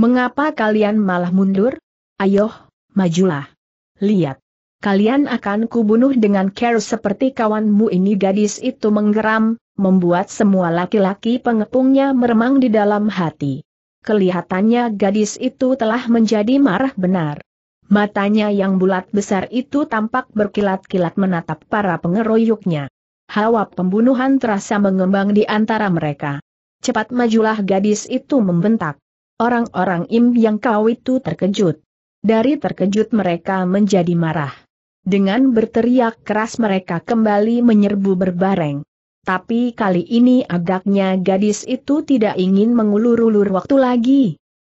Mengapa kalian malah mundur? Ayo, majulah! lihat. Kalian akan kubunuh dengan care seperti kawanmu ini gadis itu menggeram, membuat semua laki-laki pengepungnya meremang di dalam hati. Kelihatannya gadis itu telah menjadi marah benar. Matanya yang bulat besar itu tampak berkilat-kilat menatap para pengeroyoknya. Hawa pembunuhan terasa mengembang di antara mereka. Cepat majulah gadis itu membentak. Orang-orang Im yang kau itu terkejut. Dari terkejut mereka menjadi marah. Dengan berteriak keras mereka kembali menyerbu berbareng. Tapi kali ini agaknya gadis itu tidak ingin mengulur-ulur waktu lagi.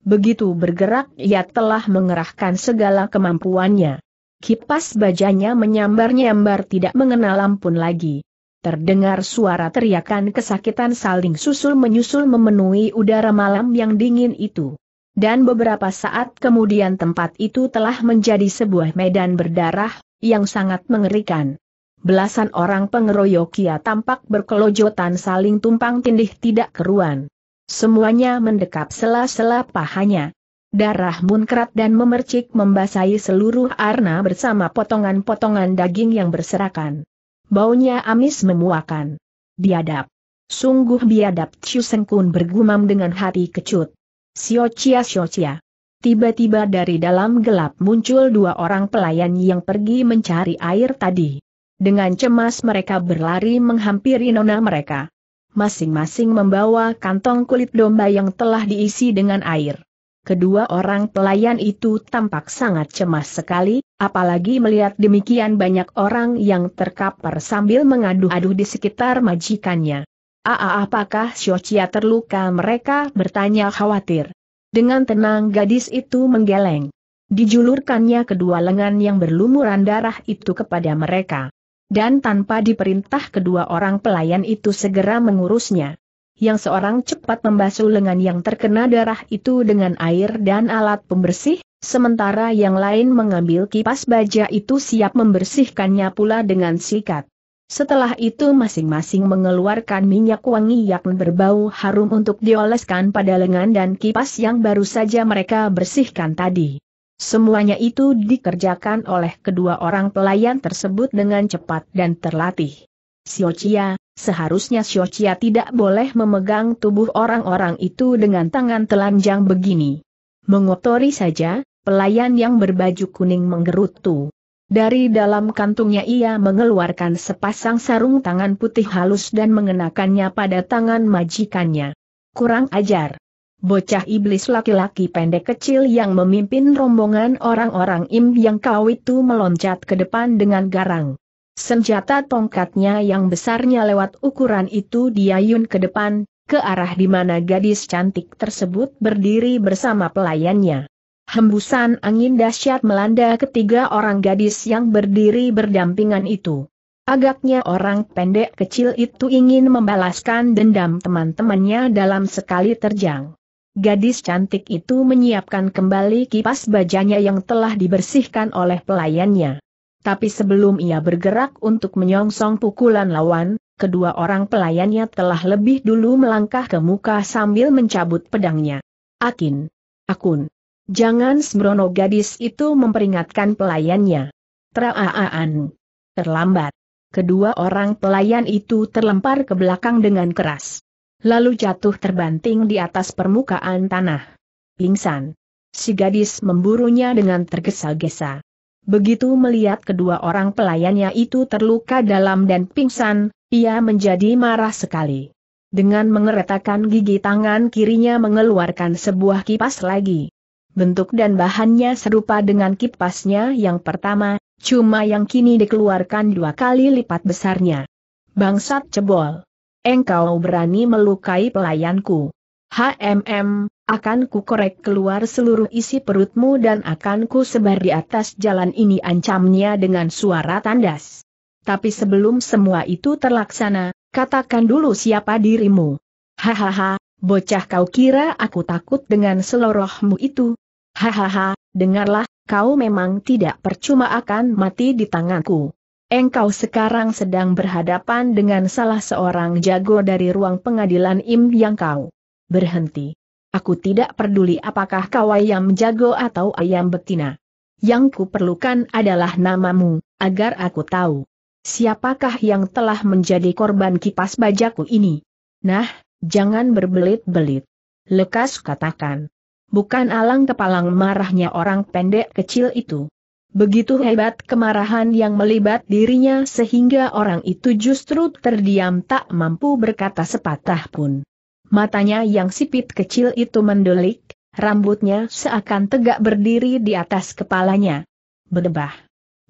Begitu bergerak ia telah mengerahkan segala kemampuannya. Kipas bajanya menyambar-nyambar tidak mengenal ampun lagi. Terdengar suara teriakan kesakitan saling susul-menyusul memenuhi udara malam yang dingin itu dan beberapa saat kemudian tempat itu telah menjadi sebuah medan berdarah, yang sangat mengerikan. Belasan orang pengeroyok tampak berkelojotan saling tumpang tindih tidak keruan. Semuanya mendekap sela-sela pahanya. Darah munkrat dan memercik membasahi seluruh arna bersama potongan-potongan daging yang berserakan. Baunya amis memuakan. Biadab. Sungguh biadab Chu Sengkun bergumam dengan hati kecut. Sio sio Chia. Tiba-tiba dari dalam gelap muncul dua orang pelayan yang pergi mencari air tadi. Dengan cemas mereka berlari menghampiri nona mereka. Masing-masing membawa kantong kulit domba yang telah diisi dengan air. Kedua orang pelayan itu tampak sangat cemas sekali, apalagi melihat demikian banyak orang yang terkapar sambil mengadu-adu di sekitar majikannya. Aa ah, apakah Xiaochia terluka mereka bertanya khawatir. Dengan tenang gadis itu menggeleng. Dijulurkannya kedua lengan yang berlumuran darah itu kepada mereka. Dan tanpa diperintah kedua orang pelayan itu segera mengurusnya. Yang seorang cepat membasuh lengan yang terkena darah itu dengan air dan alat pembersih, sementara yang lain mengambil kipas baja itu siap membersihkannya pula dengan sikat. Setelah itu masing-masing mengeluarkan minyak wangi yang berbau harum untuk dioleskan pada lengan dan kipas yang baru saja mereka bersihkan tadi. Semuanya itu dikerjakan oleh kedua orang pelayan tersebut dengan cepat dan terlatih. Siocia, seharusnya Xiochia tidak boleh memegang tubuh orang-orang itu dengan tangan telanjang begini. Mengotori saja, pelayan yang berbaju kuning menggerutu. Dari dalam kantungnya ia mengeluarkan sepasang sarung tangan putih halus dan mengenakannya pada tangan majikannya. Kurang ajar. Bocah iblis laki-laki pendek kecil yang memimpin rombongan orang-orang im yang kau itu meloncat ke depan dengan garang. Senjata tongkatnya yang besarnya lewat ukuran itu diayun ke depan, ke arah di mana gadis cantik tersebut berdiri bersama pelayannya. Hembusan angin dahsyat melanda ketiga orang gadis yang berdiri berdampingan itu. Agaknya orang pendek kecil itu ingin membalaskan dendam teman-temannya dalam sekali terjang. Gadis cantik itu menyiapkan kembali kipas bajanya yang telah dibersihkan oleh pelayannya. Tapi sebelum ia bergerak untuk menyongsong pukulan lawan, kedua orang pelayannya telah lebih dulu melangkah ke muka sambil mencabut pedangnya. Akin. Akun. Jangan sembrono gadis itu memperingatkan pelayannya. Teraaan. Terlambat. Kedua orang pelayan itu terlempar ke belakang dengan keras. Lalu jatuh terbanting di atas permukaan tanah. Pingsan. Si gadis memburunya dengan tergesa-gesa. Begitu melihat kedua orang pelayannya itu terluka dalam dan pingsan, ia menjadi marah sekali. Dengan mengeretakan gigi tangan kirinya mengeluarkan sebuah kipas lagi bentuk dan bahannya serupa dengan kipasnya yang pertama, cuma yang kini dikeluarkan dua kali lipat besarnya. Bangsat cebol. Engkau berani melukai pelayanku. HMM, akan ku korek keluar seluruh isi perutmu dan akan ku sebar di atas jalan ini ancamnya dengan suara tandas. Tapi sebelum semua itu terlaksana, katakan dulu siapa dirimu. Hahaha, bocah kau kira aku takut dengan selorohmu itu, Hahaha, dengarlah, kau memang tidak percuma akan mati di tanganku. Engkau sekarang sedang berhadapan dengan salah seorang jago dari ruang pengadilan Im yang kau. Berhenti. Aku tidak peduli apakah kau ayam jago atau ayam betina. Yang kuperlukan adalah namamu, agar aku tahu. Siapakah yang telah menjadi korban kipas bajaku ini? Nah, jangan berbelit-belit. Lekas katakan. Bukan alang kepalang marahnya orang pendek kecil itu. Begitu hebat kemarahan yang melibat dirinya sehingga orang itu justru terdiam tak mampu berkata sepatah pun. Matanya yang sipit kecil itu mendelik, rambutnya seakan tegak berdiri di atas kepalanya. Berdebah.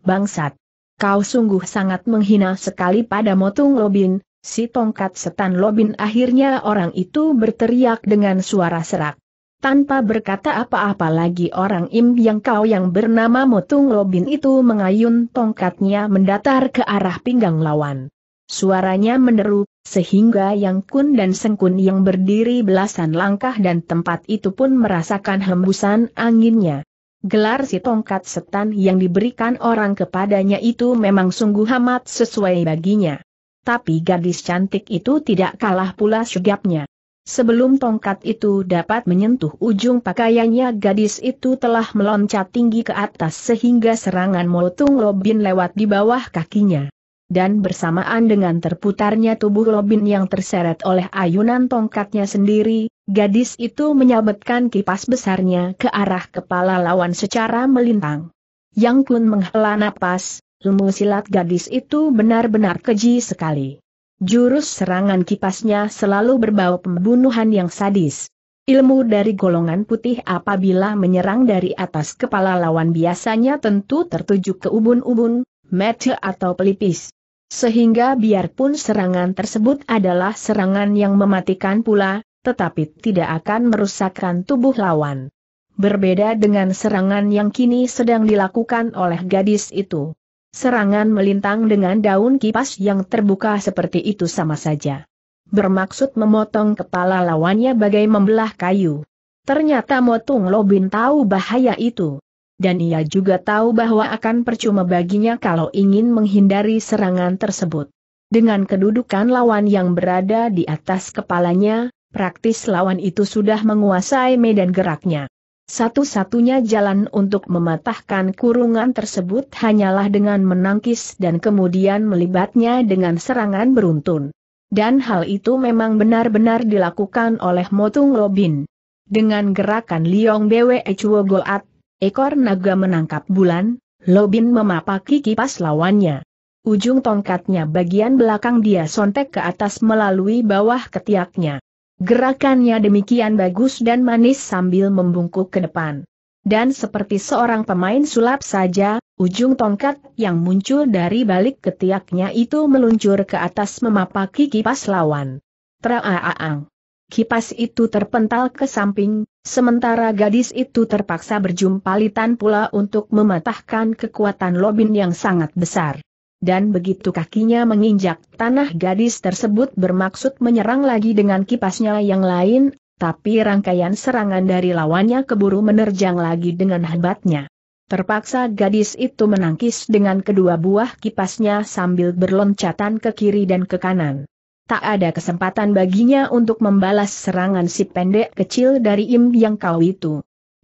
Bangsat. Kau sungguh sangat menghina sekali pada Motung Lobin, si tongkat setan Lobin akhirnya orang itu berteriak dengan suara serak. Tanpa berkata apa-apa lagi orang Im yang kau yang bernama Motung Robin itu mengayun tongkatnya mendatar ke arah pinggang lawan. Suaranya meneru, sehingga Yang Kun dan Seng Kun yang berdiri belasan langkah dan tempat itu pun merasakan hembusan anginnya. Gelar si tongkat setan yang diberikan orang kepadanya itu memang sungguh amat sesuai baginya. Tapi gadis cantik itu tidak kalah pula segapnya. Sebelum tongkat itu dapat menyentuh ujung pakaiannya gadis itu telah meloncat tinggi ke atas sehingga serangan Motung Robin lewat di bawah kakinya. Dan bersamaan dengan terputarnya tubuh Robin yang terseret oleh ayunan tongkatnya sendiri, gadis itu menyabetkan kipas besarnya ke arah kepala lawan secara melintang. Yang Kun menghela napas, ilmu silat gadis itu benar-benar keji sekali. Jurus serangan kipasnya selalu berbau pembunuhan yang sadis. Ilmu dari golongan putih apabila menyerang dari atas kepala lawan biasanya tentu tertuju ke ubun-ubun, mata atau pelipis. Sehingga biarpun serangan tersebut adalah serangan yang mematikan pula, tetapi tidak akan merusakkan tubuh lawan. Berbeda dengan serangan yang kini sedang dilakukan oleh gadis itu. Serangan melintang dengan daun kipas yang terbuka seperti itu sama saja. Bermaksud memotong kepala lawannya bagai membelah kayu. Ternyata Motung Lobin tahu bahaya itu. Dan ia juga tahu bahwa akan percuma baginya kalau ingin menghindari serangan tersebut. Dengan kedudukan lawan yang berada di atas kepalanya, praktis lawan itu sudah menguasai medan geraknya. Satu-satunya jalan untuk mematahkan kurungan tersebut hanyalah dengan menangkis dan kemudian melibatnya dengan serangan beruntun. Dan hal itu memang benar-benar dilakukan oleh Motung Robin. Dengan gerakan Liong Bwe Chuo Goat, ekor naga menangkap bulan, Robin memapaki kipas lawannya. Ujung tongkatnya bagian belakang dia sontek ke atas melalui bawah ketiaknya. Gerakannya demikian bagus dan manis sambil membungkuk ke depan. Dan seperti seorang pemain sulap saja, ujung tongkat yang muncul dari balik ketiaknya itu meluncur ke atas memapaki kipas lawan. Traaang. Kipas itu terpental ke samping, sementara gadis itu terpaksa berjumpalitan pula untuk mematahkan kekuatan Lobin yang sangat besar dan begitu kakinya menginjak tanah gadis tersebut bermaksud menyerang lagi dengan kipasnya yang lain, tapi rangkaian serangan dari lawannya keburu menerjang lagi dengan hebatnya. Terpaksa gadis itu menangkis dengan kedua buah kipasnya sambil berloncatan ke kiri dan ke kanan. Tak ada kesempatan baginya untuk membalas serangan si pendek kecil dari Im Yang Kau itu.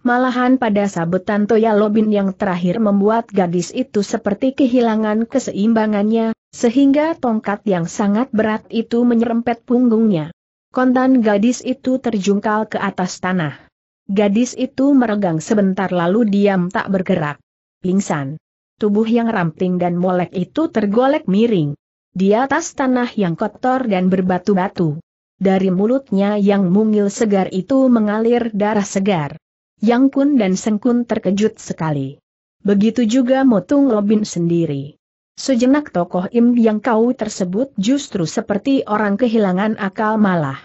Malahan pada sabetan Toya Lobin yang terakhir membuat gadis itu seperti kehilangan keseimbangannya, sehingga tongkat yang sangat berat itu menyerempet punggungnya. Kontan gadis itu terjungkal ke atas tanah. Gadis itu meregang sebentar lalu diam tak bergerak. Pingsan. Tubuh yang ramping dan molek itu tergolek miring. Di atas tanah yang kotor dan berbatu-batu. Dari mulutnya yang mungil segar itu mengalir darah segar. Yang Kun dan Sengkun terkejut sekali. Begitu juga Motung Lobin sendiri. Sejenak tokoh Im yang kau tersebut justru seperti orang kehilangan akal malah.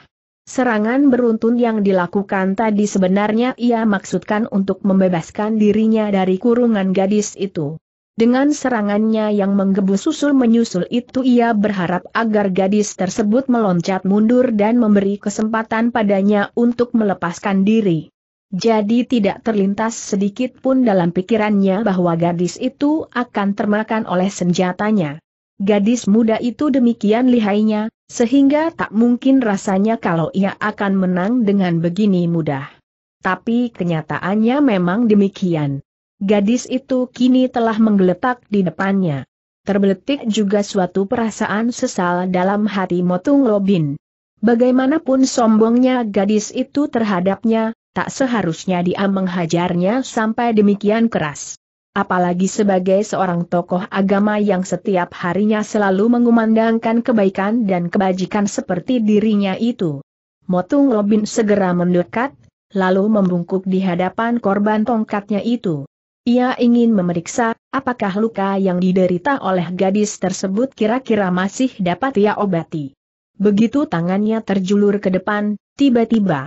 Serangan beruntun yang dilakukan tadi sebenarnya ia maksudkan untuk membebaskan dirinya dari kurungan gadis itu. Dengan serangannya yang menggebu susul menyusul itu ia berharap agar gadis tersebut meloncat mundur dan memberi kesempatan padanya untuk melepaskan diri. Jadi tidak terlintas sedikit pun dalam pikirannya bahwa gadis itu akan termakan oleh senjatanya. Gadis muda itu demikian lihainya, sehingga tak mungkin rasanya kalau ia akan menang dengan begini mudah. Tapi kenyataannya memang demikian. Gadis itu kini telah menggeletak di depannya. Terbeletik juga suatu perasaan sesal dalam hati Motung Robin. Bagaimanapun sombongnya gadis itu terhadapnya, tak seharusnya dia menghajarnya sampai demikian keras. Apalagi sebagai seorang tokoh agama yang setiap harinya selalu mengumandangkan kebaikan dan kebajikan seperti dirinya itu. Motung Robin segera mendekat, lalu membungkuk di hadapan korban tongkatnya itu. Ia ingin memeriksa, apakah luka yang diderita oleh gadis tersebut kira-kira masih dapat ia obati. Begitu tangannya terjulur ke depan, tiba-tiba,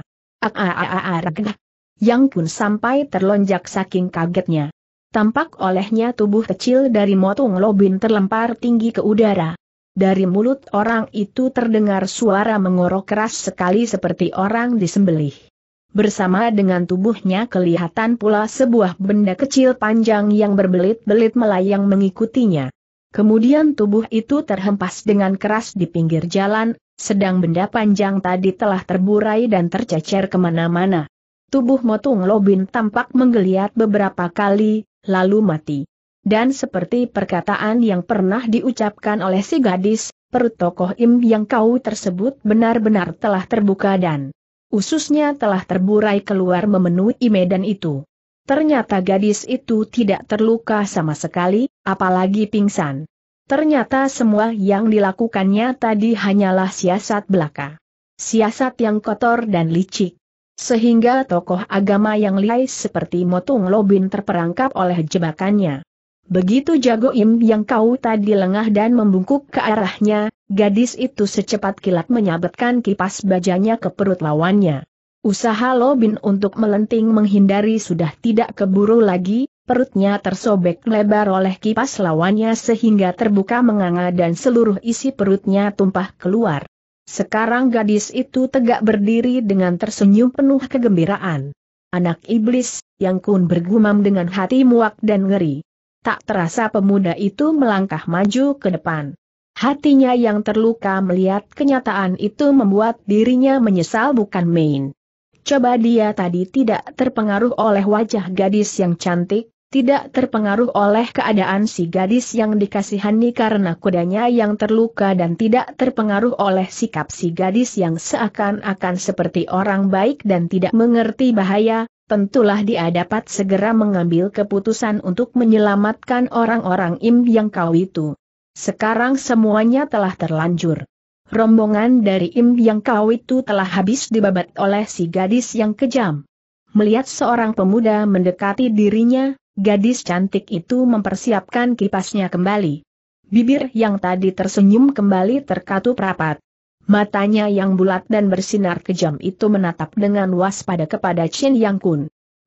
yang pun sampai terlonjak saking kagetnya. Tampak olehnya tubuh kecil dari motung lobin terlempar tinggi ke udara. Dari mulut orang itu terdengar suara mengorok keras sekali seperti orang disembelih. Bersama dengan tubuhnya kelihatan pula sebuah benda kecil panjang yang berbelit-belit melayang mengikutinya. Kemudian tubuh itu terhempas dengan keras di pinggir jalan, sedang benda panjang tadi telah terburai dan tercecer kemana-mana. Tubuh Motung Lobin tampak menggeliat beberapa kali, lalu mati. Dan seperti perkataan yang pernah diucapkan oleh si gadis, perut tokoh Im yang kau tersebut benar-benar telah terbuka dan ususnya telah terburai keluar memenuhi medan itu. Ternyata gadis itu tidak terluka sama sekali, apalagi pingsan. Ternyata semua yang dilakukannya tadi hanyalah siasat belaka. Siasat yang kotor dan licik. Sehingga tokoh agama yang lihai seperti Motung Lobin terperangkap oleh jebakannya. Begitu jago Im yang kau tadi lengah dan membungkuk ke arahnya, gadis itu secepat kilat menyabetkan kipas bajanya ke perut lawannya. Usaha Lo untuk melenting menghindari sudah tidak keburu lagi, perutnya tersobek lebar oleh kipas lawannya sehingga terbuka menganga dan seluruh isi perutnya tumpah keluar. Sekarang gadis itu tegak berdiri dengan tersenyum penuh kegembiraan. Anak iblis, yang kun bergumam dengan hati muak dan ngeri. Tak terasa pemuda itu melangkah maju ke depan. Hatinya yang terluka melihat kenyataan itu membuat dirinya menyesal bukan main. Coba dia tadi tidak terpengaruh oleh wajah gadis yang cantik, tidak terpengaruh oleh keadaan si gadis yang dikasihani karena kudanya yang terluka dan tidak terpengaruh oleh sikap si gadis yang seakan-akan seperti orang baik dan tidak mengerti bahaya, tentulah dia dapat segera mengambil keputusan untuk menyelamatkan orang-orang Im yang kau itu. Sekarang semuanya telah terlanjur rombongan dari Im yang kau itu telah habis dibabat oleh si gadis yang kejam. Melihat seorang pemuda mendekati dirinya, gadis cantik itu mempersiapkan kipasnya kembali. Bibir yang tadi tersenyum kembali terkatup rapat. Matanya yang bulat dan bersinar kejam itu menatap dengan waspada kepada Chen Yang Kun.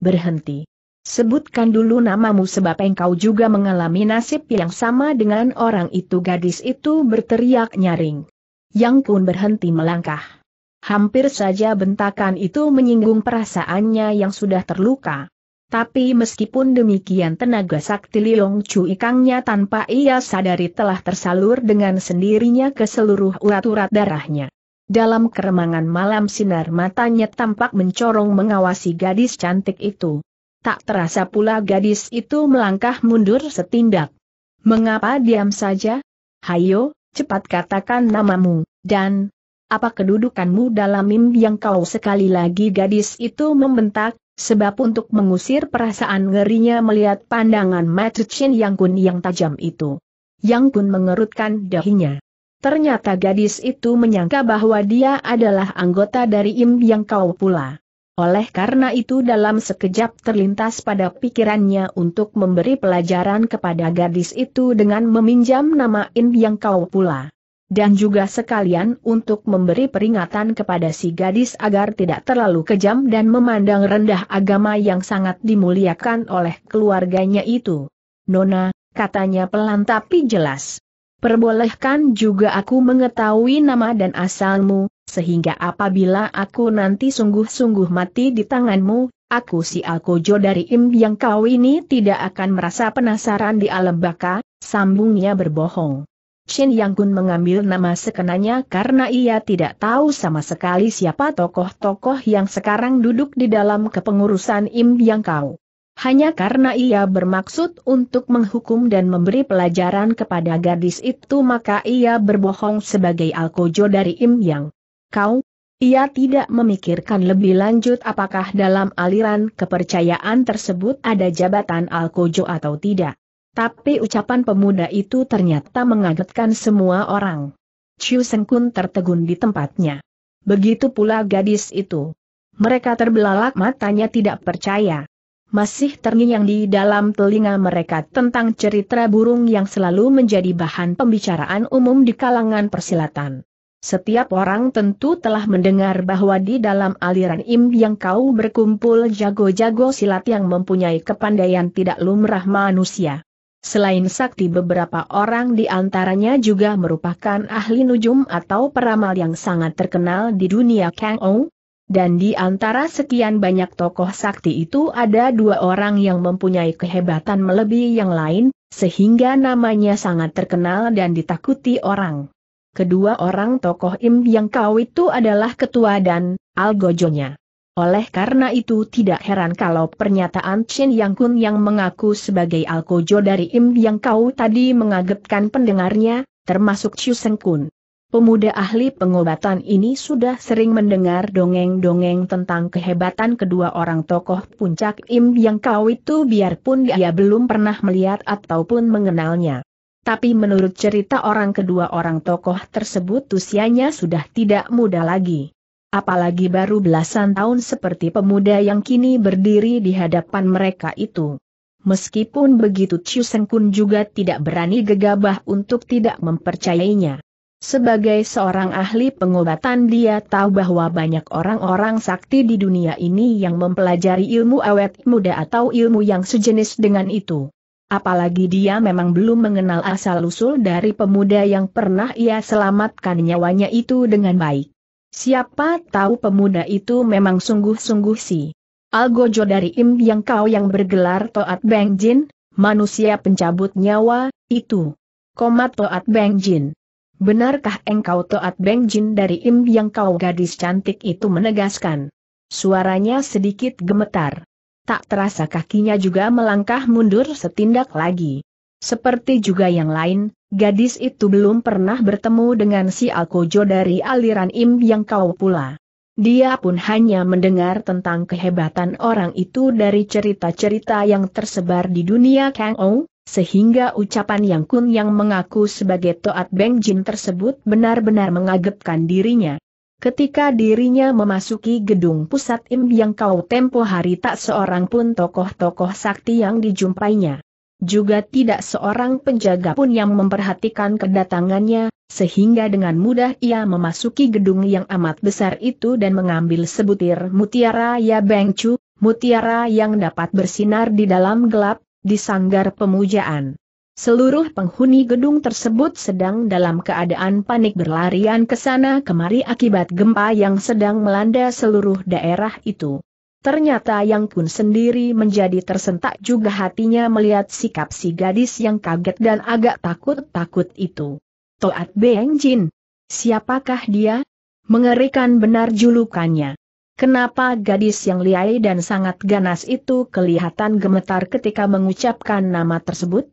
Berhenti. Sebutkan dulu namamu sebab engkau juga mengalami nasib yang sama dengan orang itu gadis itu berteriak nyaring. Yang pun berhenti melangkah. Hampir saja bentakan itu menyinggung perasaannya yang sudah terluka. Tapi meskipun demikian tenaga sakti Liong Chu Ikangnya tanpa ia sadari telah tersalur dengan sendirinya ke seluruh urat-urat darahnya. Dalam keremangan malam sinar matanya tampak mencorong mengawasi gadis cantik itu. Tak terasa pula gadis itu melangkah mundur setindak. Mengapa diam saja? Hayo, cepat katakan namamu, dan apa kedudukanmu dalam mim yang kau sekali lagi gadis itu membentak, sebab untuk mengusir perasaan ngerinya melihat pandangan Chin Yang Kun yang tajam itu. Yang Kun mengerutkan dahinya. Ternyata gadis itu menyangka bahwa dia adalah anggota dari Im Yang Kau pula. Oleh karena itu dalam sekejap terlintas pada pikirannya untuk memberi pelajaran kepada gadis itu dengan meminjam nama In yang kau pula. Dan juga sekalian untuk memberi peringatan kepada si gadis agar tidak terlalu kejam dan memandang rendah agama yang sangat dimuliakan oleh keluarganya itu. Nona, katanya pelan tapi jelas. Perbolehkan juga aku mengetahui nama dan asalmu, sehingga apabila aku nanti sungguh-sungguh mati di tanganmu, aku si Alkojo dari Im yang kau ini tidak akan merasa penasaran di alam baka, sambungnya berbohong. Shin Yang Kun mengambil nama sekenanya karena ia tidak tahu sama sekali siapa tokoh-tokoh yang sekarang duduk di dalam kepengurusan Im Yang Kau. Hanya karena ia bermaksud untuk menghukum dan memberi pelajaran kepada gadis itu maka ia berbohong sebagai alkojo dari Im Yang kau? Ia tidak memikirkan lebih lanjut apakah dalam aliran kepercayaan tersebut ada jabatan Alkojo atau tidak. Tapi ucapan pemuda itu ternyata mengagetkan semua orang. Chiu Sengkun tertegun di tempatnya. Begitu pula gadis itu. Mereka terbelalak matanya tidak percaya. Masih terngiang di dalam telinga mereka tentang cerita burung yang selalu menjadi bahan pembicaraan umum di kalangan persilatan. Setiap orang tentu telah mendengar bahwa di dalam aliran im yang kau berkumpul jago-jago silat yang mempunyai kepandaian tidak lumrah manusia. Selain sakti beberapa orang di antaranya juga merupakan ahli nujum atau peramal yang sangat terkenal di dunia Kang Ong. Dan di antara sekian banyak tokoh sakti itu ada dua orang yang mempunyai kehebatan melebihi yang lain, sehingga namanya sangat terkenal dan ditakuti orang kedua orang tokoh Im yang kau itu adalah ketua dan algojonya. Oleh karena itu tidak heran kalau pernyataan Chen Yang Kun yang mengaku sebagai algojo dari Im Yang Kau tadi mengagetkan pendengarnya, termasuk Chu Seng Kun. Pemuda ahli pengobatan ini sudah sering mendengar dongeng-dongeng tentang kehebatan kedua orang tokoh puncak Im Yang Kau itu biarpun dia belum pernah melihat ataupun mengenalnya tapi menurut cerita orang kedua orang tokoh tersebut usianya sudah tidak muda lagi. Apalagi baru belasan tahun seperti pemuda yang kini berdiri di hadapan mereka itu. Meskipun begitu Chiu Seng Kun juga tidak berani gegabah untuk tidak mempercayainya. Sebagai seorang ahli pengobatan dia tahu bahwa banyak orang-orang sakti di dunia ini yang mempelajari ilmu awet muda atau ilmu yang sejenis dengan itu. Apalagi dia memang belum mengenal asal-usul dari pemuda yang pernah ia selamatkan nyawanya itu dengan baik. Siapa tahu pemuda itu memang sungguh-sungguh si Algojo dari Im yang kau yang bergelar Toat Beng Jin, manusia pencabut nyawa, itu. Komat Toat Beng Jin. Benarkah engkau Toat Beng Jin dari Im yang kau gadis cantik itu menegaskan? Suaranya sedikit gemetar tak terasa kakinya juga melangkah mundur setindak lagi. Seperti juga yang lain, gadis itu belum pernah bertemu dengan si Alkojo dari aliran Im yang kau pula. Dia pun hanya mendengar tentang kehebatan orang itu dari cerita-cerita yang tersebar di dunia Kang Ou, sehingga ucapan Yang Kun yang mengaku sebagai Toat Beng Jin tersebut benar-benar mengagetkan dirinya. Ketika dirinya memasuki gedung pusat Im yang kau tempo hari tak seorang pun tokoh-tokoh sakti yang dijumpainya. Juga tidak seorang penjaga pun yang memperhatikan kedatangannya, sehingga dengan mudah ia memasuki gedung yang amat besar itu dan mengambil sebutir mutiara ya Bengcu, mutiara yang dapat bersinar di dalam gelap, di sanggar pemujaan. Seluruh penghuni gedung tersebut sedang dalam keadaan panik berlarian ke sana kemari akibat gempa yang sedang melanda seluruh daerah itu. Ternyata Yang Kun sendiri menjadi tersentak juga hatinya melihat sikap si gadis yang kaget dan agak takut-takut itu. Toat Beng Jin. Siapakah dia? Mengerikan benar julukannya. Kenapa gadis yang liai dan sangat ganas itu kelihatan gemetar ketika mengucapkan nama tersebut?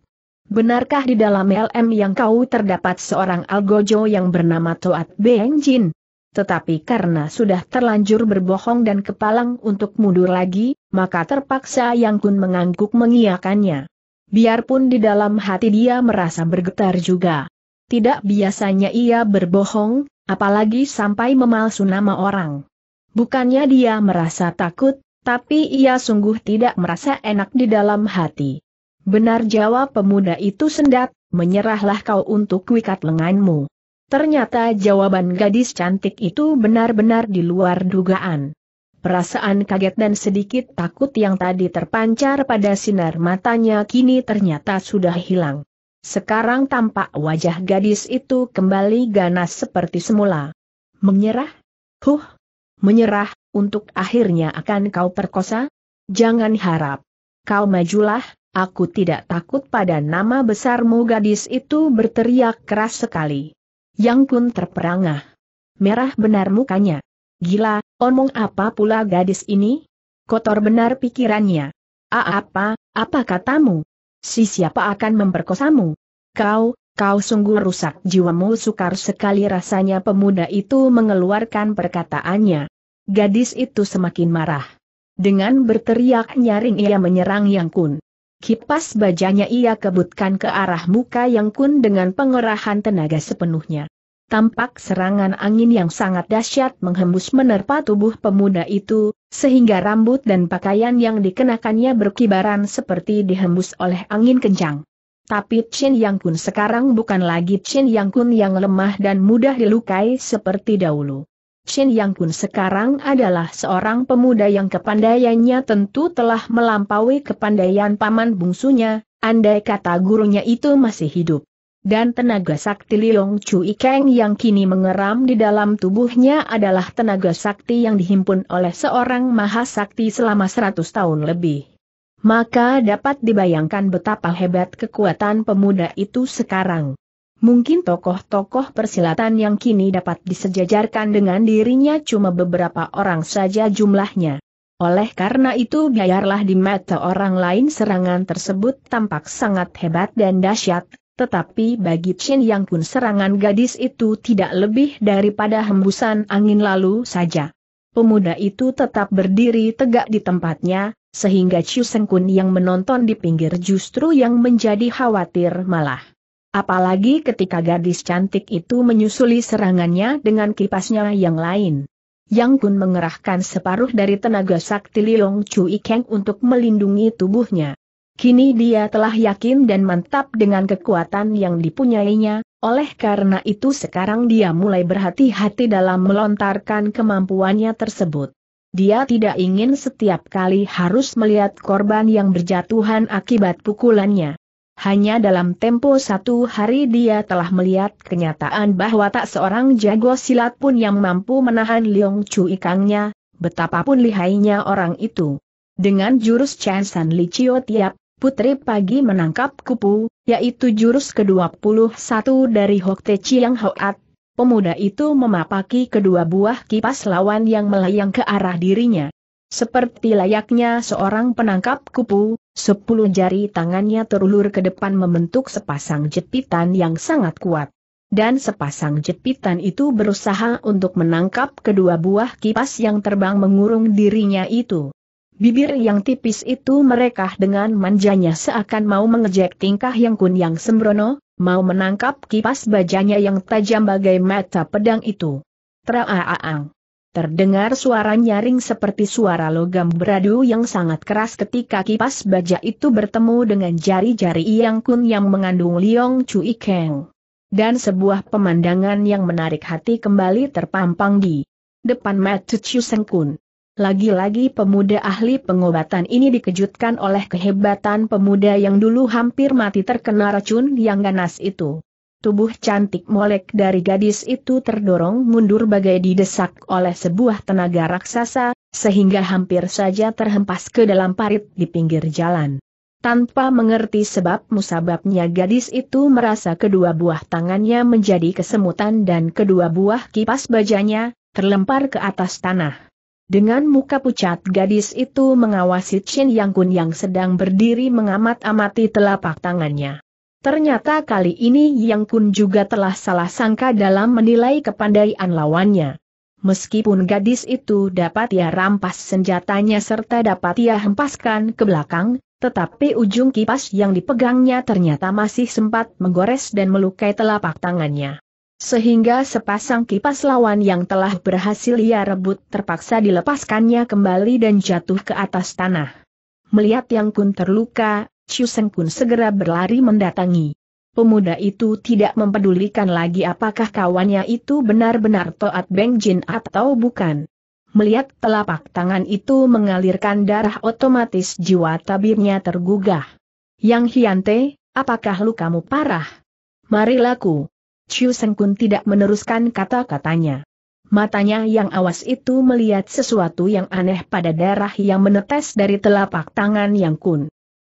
Benarkah di dalam LM yang kau terdapat seorang algojo yang bernama Toat Benjin? Tetapi karena sudah terlanjur berbohong dan kepalang untuk mundur lagi, maka terpaksa Yang Kun mengangguk mengiyakannya. Biarpun di dalam hati dia merasa bergetar juga. Tidak biasanya ia berbohong, apalagi sampai memalsu nama orang. Bukannya dia merasa takut, tapi ia sungguh tidak merasa enak di dalam hati. Benar jawab pemuda itu sendat, menyerahlah kau untuk wikat lenganmu. Ternyata jawaban gadis cantik itu benar-benar di luar dugaan. Perasaan kaget dan sedikit takut yang tadi terpancar pada sinar matanya kini ternyata sudah hilang. Sekarang tampak wajah gadis itu kembali ganas seperti semula. Menyerah? Huh? Menyerah, untuk akhirnya akan kau perkosa? Jangan harap. Kau majulah, Aku tidak takut pada nama besarmu gadis itu berteriak keras sekali. Yang kun terperangah. Merah benar mukanya. Gila, omong apa pula gadis ini? Kotor benar pikirannya. A apa, apa katamu? Si siapa akan memperkosamu? Kau, kau sungguh rusak jiwamu sukar sekali rasanya pemuda itu mengeluarkan perkataannya. Gadis itu semakin marah. Dengan berteriak nyaring ia menyerang Yang Kun. Kipas bajanya ia kebutkan ke arah muka Yang Kun dengan pengerahan tenaga sepenuhnya. Tampak serangan angin yang sangat dahsyat menghembus menerpa tubuh pemuda itu, sehingga rambut dan pakaian yang dikenakannya berkibaran seperti dihembus oleh angin kencang. Tapi Chin Yang Kun sekarang bukan lagi Chin Yang Kun yang lemah dan mudah dilukai seperti dahulu. Shin Yang Kun sekarang adalah seorang pemuda yang kepandaiannya tentu telah melampaui kepandaian paman bungsunya, andai kata gurunya itu masih hidup. Dan tenaga sakti Liong Chu Ikeng yang kini mengeram di dalam tubuhnya adalah tenaga sakti yang dihimpun oleh seorang maha sakti selama 100 tahun lebih. Maka dapat dibayangkan betapa hebat kekuatan pemuda itu sekarang. Mungkin tokoh-tokoh persilatan yang kini dapat disejajarkan dengan dirinya cuma beberapa orang saja jumlahnya. Oleh karena itu biarlah di mata orang lain serangan tersebut tampak sangat hebat dan dahsyat, tetapi bagi Chin Yang pun serangan gadis itu tidak lebih daripada hembusan angin lalu saja. Pemuda itu tetap berdiri tegak di tempatnya, sehingga Chiu Kun yang menonton di pinggir justru yang menjadi khawatir malah. Apalagi ketika gadis cantik itu menyusuli serangannya dengan kipasnya yang lain. Yang Kun mengerahkan separuh dari tenaga sakti Liong Chu Ikeng untuk melindungi tubuhnya. Kini dia telah yakin dan mantap dengan kekuatan yang dipunyainya, oleh karena itu sekarang dia mulai berhati-hati dalam melontarkan kemampuannya tersebut. Dia tidak ingin setiap kali harus melihat korban yang berjatuhan akibat pukulannya. Hanya dalam tempo satu hari dia telah melihat kenyataan bahwa tak seorang jago silat pun yang mampu menahan Liong Chu Ikangnya, betapapun lihainya orang itu. Dengan jurus San Li Chiu Tiap, Putri Pagi menangkap kupu, yaitu jurus ke-21 dari Hok Te Chiang Hoat. Pemuda itu memapaki kedua buah kipas lawan yang melayang ke arah dirinya. Seperti layaknya seorang penangkap kupu, sepuluh jari tangannya terulur ke depan membentuk sepasang jepitan yang sangat kuat. Dan sepasang jepitan itu berusaha untuk menangkap kedua buah kipas yang terbang mengurung dirinya itu. Bibir yang tipis itu mereka dengan manjanya seakan mau mengejek tingkah yang kun yang sembrono, mau menangkap kipas bajanya yang tajam bagai mata pedang itu. Traaang. Terdengar suara nyaring seperti suara logam beradu yang sangat keras ketika kipas baja itu bertemu dengan jari-jari Yang Kun yang mengandung Liong Cui Keng. Dan sebuah pemandangan yang menarik hati kembali terpampang di depan mata Chu Seng Kun. Lagi-lagi pemuda ahli pengobatan ini dikejutkan oleh kehebatan pemuda yang dulu hampir mati terkena racun yang ganas itu. Tubuh cantik molek dari gadis itu terdorong mundur bagai didesak oleh sebuah tenaga raksasa, sehingga hampir saja terhempas ke dalam parit di pinggir jalan. Tanpa mengerti sebab musababnya gadis itu merasa kedua buah tangannya menjadi kesemutan dan kedua buah kipas bajanya, terlempar ke atas tanah. Dengan muka pucat gadis itu mengawasi Chen Yang Kun yang sedang berdiri mengamat-amati telapak tangannya. Ternyata kali ini Yang Kun juga telah salah sangka dalam menilai kepandaian lawannya. Meskipun gadis itu dapat ia rampas senjatanya serta dapat ia hempaskan ke belakang, tetapi ujung kipas yang dipegangnya ternyata masih sempat menggores dan melukai telapak tangannya. Sehingga sepasang kipas lawan yang telah berhasil ia rebut terpaksa dilepaskannya kembali dan jatuh ke atas tanah. Melihat Yang Kun terluka, Chiu Seng pun segera berlari mendatangi. Pemuda itu tidak mempedulikan lagi apakah kawannya itu benar-benar Toat Beng Jin atau bukan. Melihat telapak tangan itu mengalirkan darah otomatis jiwa tabirnya tergugah. Yang Hyante, apakah lukamu parah? Mari laku. Chiu Kun tidak meneruskan kata-katanya. Matanya yang awas itu melihat sesuatu yang aneh pada darah yang menetes dari telapak tangan Yang Kun.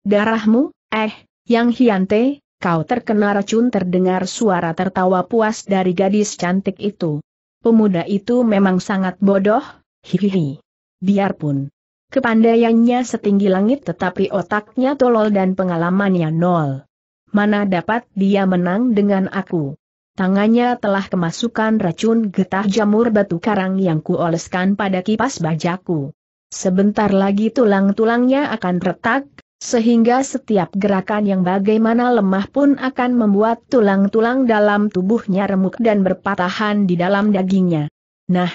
Darahmu, eh, yang hiante, kau terkena racun terdengar suara tertawa puas dari gadis cantik itu. Pemuda itu memang sangat bodoh, hihihi. Biarpun. Kepandaiannya setinggi langit tetapi otaknya tolol dan pengalamannya nol. Mana dapat dia menang dengan aku? Tangannya telah kemasukan racun getah jamur batu karang yang kuoleskan pada kipas bajaku. Sebentar lagi tulang-tulangnya akan retak, sehingga setiap gerakan yang bagaimana lemah pun akan membuat tulang-tulang dalam tubuhnya remuk dan berpatahan di dalam dagingnya. Nah,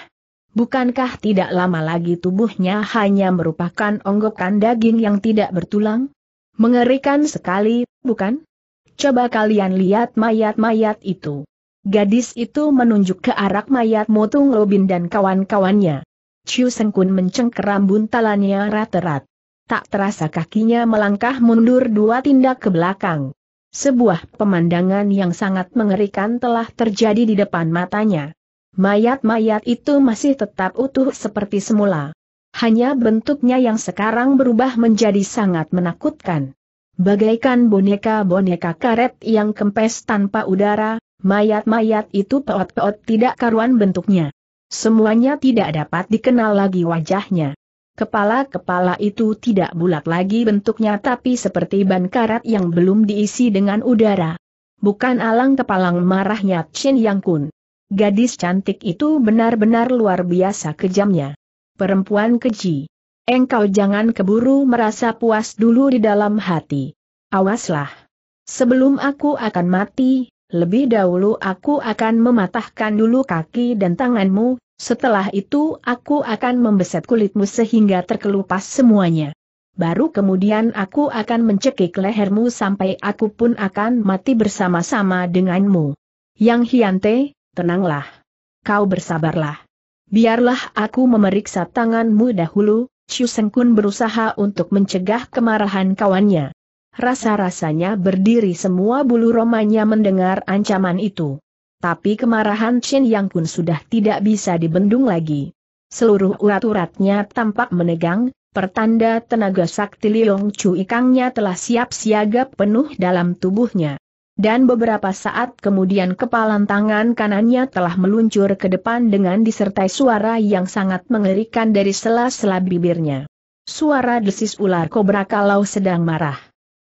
bukankah tidak lama lagi tubuhnya hanya merupakan onggokan daging yang tidak bertulang? Mengerikan sekali, bukan? Coba kalian lihat mayat-mayat itu. Gadis itu menunjuk ke arah mayat Motung Robin dan kawan-kawannya. Chiu Sengkun mencengkeram buntalannya rat-rat tak terasa kakinya melangkah mundur dua tindak ke belakang. Sebuah pemandangan yang sangat mengerikan telah terjadi di depan matanya. Mayat-mayat itu masih tetap utuh seperti semula. Hanya bentuknya yang sekarang berubah menjadi sangat menakutkan. Bagaikan boneka-boneka karet yang kempes tanpa udara, mayat-mayat itu peot-peot tidak karuan bentuknya. Semuanya tidak dapat dikenal lagi wajahnya. Kepala-kepala itu tidak bulat lagi bentuknya tapi seperti ban karat yang belum diisi dengan udara. Bukan alang kepalang marahnya Chen Yang Kun. Gadis cantik itu benar-benar luar biasa kejamnya. Perempuan keji. Engkau jangan keburu merasa puas dulu di dalam hati. Awaslah. Sebelum aku akan mati, lebih dahulu aku akan mematahkan dulu kaki dan tanganmu, setelah itu aku akan membeset kulitmu sehingga terkelupas semuanya. Baru kemudian aku akan mencekik lehermu sampai aku pun akan mati bersama-sama denganmu. Yang Hiante, tenanglah. Kau bersabarlah. Biarlah aku memeriksa tanganmu dahulu, Chiu Sengkun berusaha untuk mencegah kemarahan kawannya. Rasa-rasanya berdiri semua bulu romanya mendengar ancaman itu tapi kemarahan Chin Yang pun sudah tidak bisa dibendung lagi. Seluruh urat-uratnya tampak menegang, pertanda tenaga sakti Liong Chu Ikangnya telah siap siaga penuh dalam tubuhnya. Dan beberapa saat kemudian kepalan tangan kanannya telah meluncur ke depan dengan disertai suara yang sangat mengerikan dari sela-sela bibirnya. Suara desis ular kobra kalau sedang marah.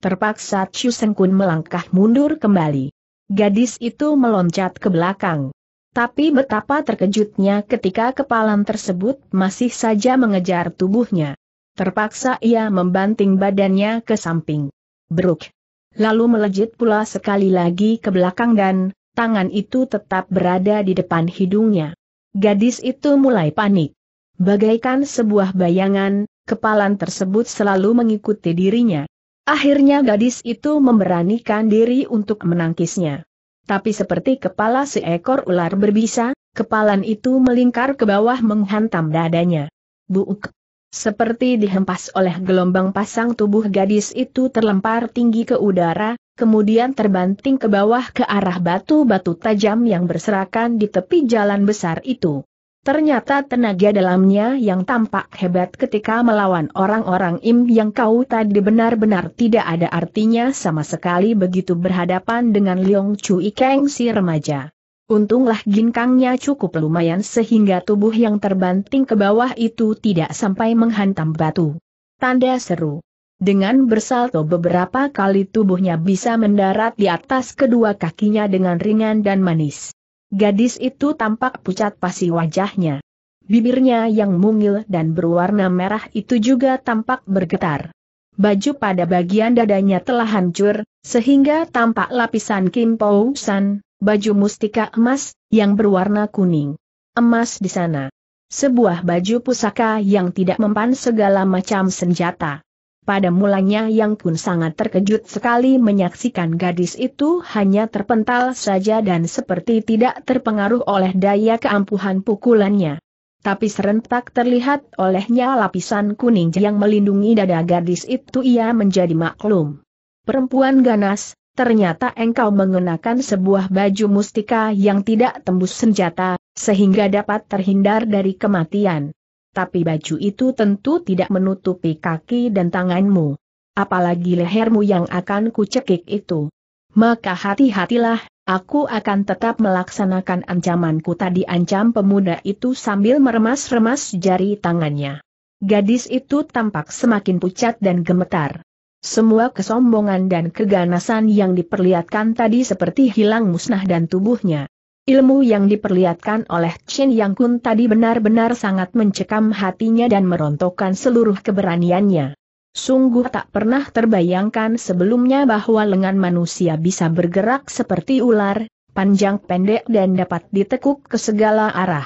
Terpaksa Chu Kun melangkah mundur kembali. Gadis itu meloncat ke belakang. Tapi betapa terkejutnya ketika kepalan tersebut masih saja mengejar tubuhnya. Terpaksa ia membanting badannya ke samping. Bruk. Lalu melejit pula sekali lagi ke belakang dan, tangan itu tetap berada di depan hidungnya. Gadis itu mulai panik. Bagaikan sebuah bayangan, kepalan tersebut selalu mengikuti dirinya. Akhirnya gadis itu memberanikan diri untuk menangkisnya. Tapi seperti kepala seekor ular berbisa, kepalan itu melingkar ke bawah menghantam dadanya. Buuk! Seperti dihempas oleh gelombang pasang tubuh gadis itu terlempar tinggi ke udara, kemudian terbanting ke bawah ke arah batu-batu tajam yang berserakan di tepi jalan besar itu. Ternyata tenaga dalamnya yang tampak hebat ketika melawan orang-orang im yang kau tadi benar-benar tidak ada artinya sama sekali begitu berhadapan dengan Leong Chu Ikeng si remaja. Untunglah ginkangnya cukup lumayan sehingga tubuh yang terbanting ke bawah itu tidak sampai menghantam batu. Tanda seru. Dengan bersalto beberapa kali tubuhnya bisa mendarat di atas kedua kakinya dengan ringan dan manis. Gadis itu tampak pucat pasi wajahnya. Bibirnya yang mungil dan berwarna merah itu juga tampak bergetar. Baju pada bagian dadanya telah hancur, sehingga tampak lapisan kimpousan, baju mustika emas, yang berwarna kuning. Emas di sana. Sebuah baju pusaka yang tidak mempan segala macam senjata. Pada mulanya yang pun sangat terkejut sekali menyaksikan gadis itu hanya terpental saja dan seperti tidak terpengaruh oleh daya keampuhan pukulannya. Tapi serentak terlihat olehnya lapisan kuning yang melindungi dada gadis itu ia menjadi maklum. Perempuan ganas, ternyata engkau mengenakan sebuah baju mustika yang tidak tembus senjata, sehingga dapat terhindar dari kematian tapi baju itu tentu tidak menutupi kaki dan tanganmu. Apalagi lehermu yang akan kucekik itu. Maka hati-hatilah, aku akan tetap melaksanakan ancamanku tadi ancam pemuda itu sambil meremas-remas jari tangannya. Gadis itu tampak semakin pucat dan gemetar. Semua kesombongan dan keganasan yang diperlihatkan tadi seperti hilang musnah dan tubuhnya Ilmu yang diperlihatkan oleh Chen Yang Kun tadi benar-benar sangat mencekam hatinya dan merontokkan seluruh keberaniannya. Sungguh tak pernah terbayangkan sebelumnya bahwa lengan manusia bisa bergerak seperti ular, panjang pendek dan dapat ditekuk ke segala arah.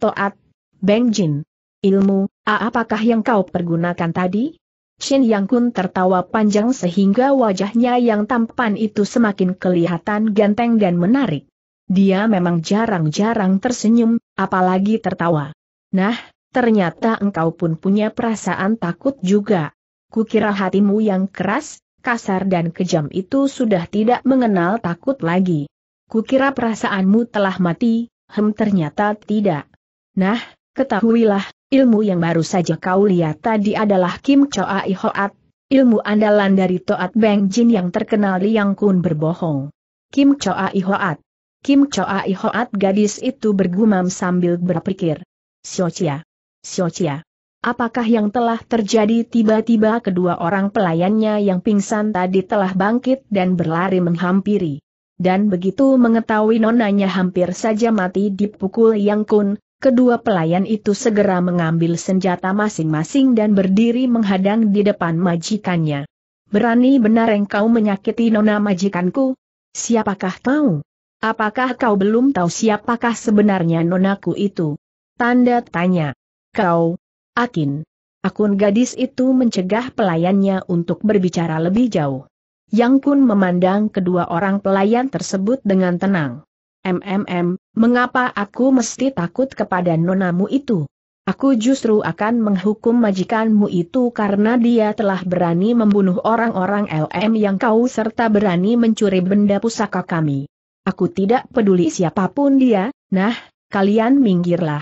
Toat, Beng Jin. Ilmu, apakah yang kau pergunakan tadi? Chen Yang Kun tertawa panjang sehingga wajahnya yang tampan itu semakin kelihatan ganteng dan menarik. Dia memang jarang-jarang tersenyum, apalagi tertawa. Nah, ternyata engkau pun punya perasaan takut juga. Kukira hatimu yang keras, kasar dan kejam itu sudah tidak mengenal takut lagi. Kukira perasaanmu telah mati, hem ternyata tidak. Nah, ketahuilah, ilmu yang baru saja kau lihat tadi adalah Kim Choa Ihoat, ilmu andalan dari Toat Beng Jin yang terkenal Liang Kun berbohong. Kim Choa Ihoat Kim Choa ihoat gadis itu bergumam sambil berpikir. Siocia. Siocia. Apakah yang telah terjadi tiba-tiba kedua orang pelayannya yang pingsan tadi telah bangkit dan berlari menghampiri. Dan begitu mengetahui nonanya hampir saja mati dipukul Yang Kun, kedua pelayan itu segera mengambil senjata masing-masing dan berdiri menghadang di depan majikannya. Berani benar engkau menyakiti nona majikanku? Siapakah kau? Apakah kau belum tahu siapakah sebenarnya nonaku itu? Tanda tanya. Kau, Akin. Akun gadis itu mencegah pelayannya untuk berbicara lebih jauh. Yang Kun memandang kedua orang pelayan tersebut dengan tenang. MMM, mengapa aku mesti takut kepada nonamu itu? Aku justru akan menghukum majikanmu itu karena dia telah berani membunuh orang-orang LM yang kau serta berani mencuri benda pusaka kami. Aku tidak peduli siapapun dia, nah, kalian minggirlah.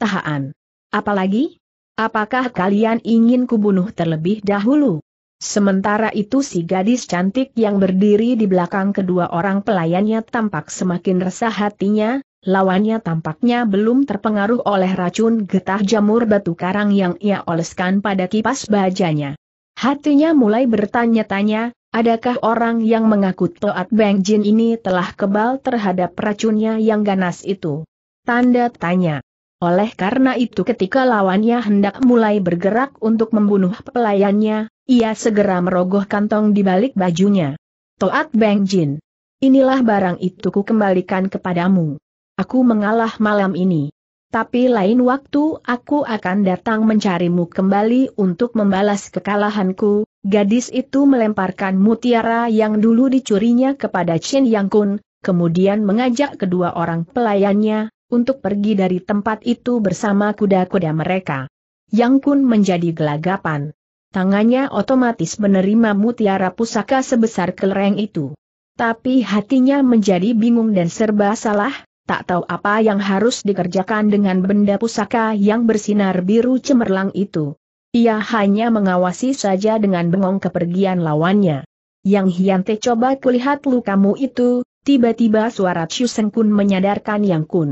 Tahan. Apalagi? Apakah kalian ingin kubunuh terlebih dahulu? Sementara itu si gadis cantik yang berdiri di belakang kedua orang pelayannya tampak semakin resah hatinya, lawannya tampaknya belum terpengaruh oleh racun getah jamur batu karang yang ia oleskan pada kipas bajanya. Hatinya mulai bertanya-tanya, Adakah orang yang mengaku Toat Beng Jin ini telah kebal terhadap racunnya yang ganas itu? Tanda tanya. Oleh karena itu ketika lawannya hendak mulai bergerak untuk membunuh pelayannya, ia segera merogoh kantong di balik bajunya. Toat Beng Jin. Inilah barang itu ku kembalikan kepadamu. Aku mengalah malam ini. Tapi lain waktu aku akan datang mencarimu kembali untuk membalas kekalahanku, Gadis itu melemparkan mutiara yang dulu dicurinya kepada Chen Yang Kun, kemudian mengajak kedua orang pelayannya, untuk pergi dari tempat itu bersama kuda-kuda mereka. Yang Kun menjadi gelagapan. Tangannya otomatis menerima mutiara pusaka sebesar kelereng itu. Tapi hatinya menjadi bingung dan serba salah, tak tahu apa yang harus dikerjakan dengan benda pusaka yang bersinar biru cemerlang itu. Ia hanya mengawasi saja dengan bengong kepergian lawannya. Yang Hiante coba kulihat lukamu itu, tiba-tiba suara Chiu Seng Kun menyadarkan Yang Kun.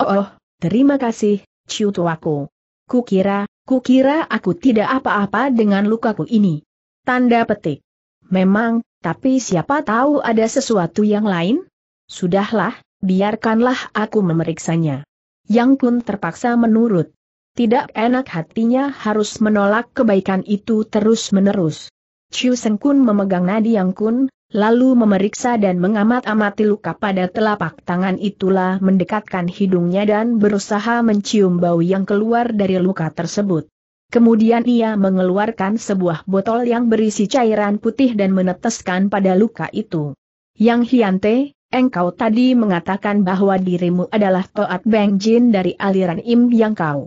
Oh, oh terima kasih, Chiu tuaku. Kukira, kukira aku tidak apa-apa dengan lukaku ini. Tanda petik. Memang, tapi siapa tahu ada sesuatu yang lain? Sudahlah, biarkanlah aku memeriksanya. Yang Kun terpaksa menurut. Tidak enak hatinya harus menolak kebaikan itu terus-menerus. Chiu Seng Kun memegang nadi yang kun, lalu memeriksa dan mengamat-amati luka pada telapak tangan itulah mendekatkan hidungnya dan berusaha mencium bau yang keluar dari luka tersebut. Kemudian ia mengeluarkan sebuah botol yang berisi cairan putih dan meneteskan pada luka itu. Yang Hiante, engkau tadi mengatakan bahwa dirimu adalah Toat Beng Jin dari aliran Im Yang Kau.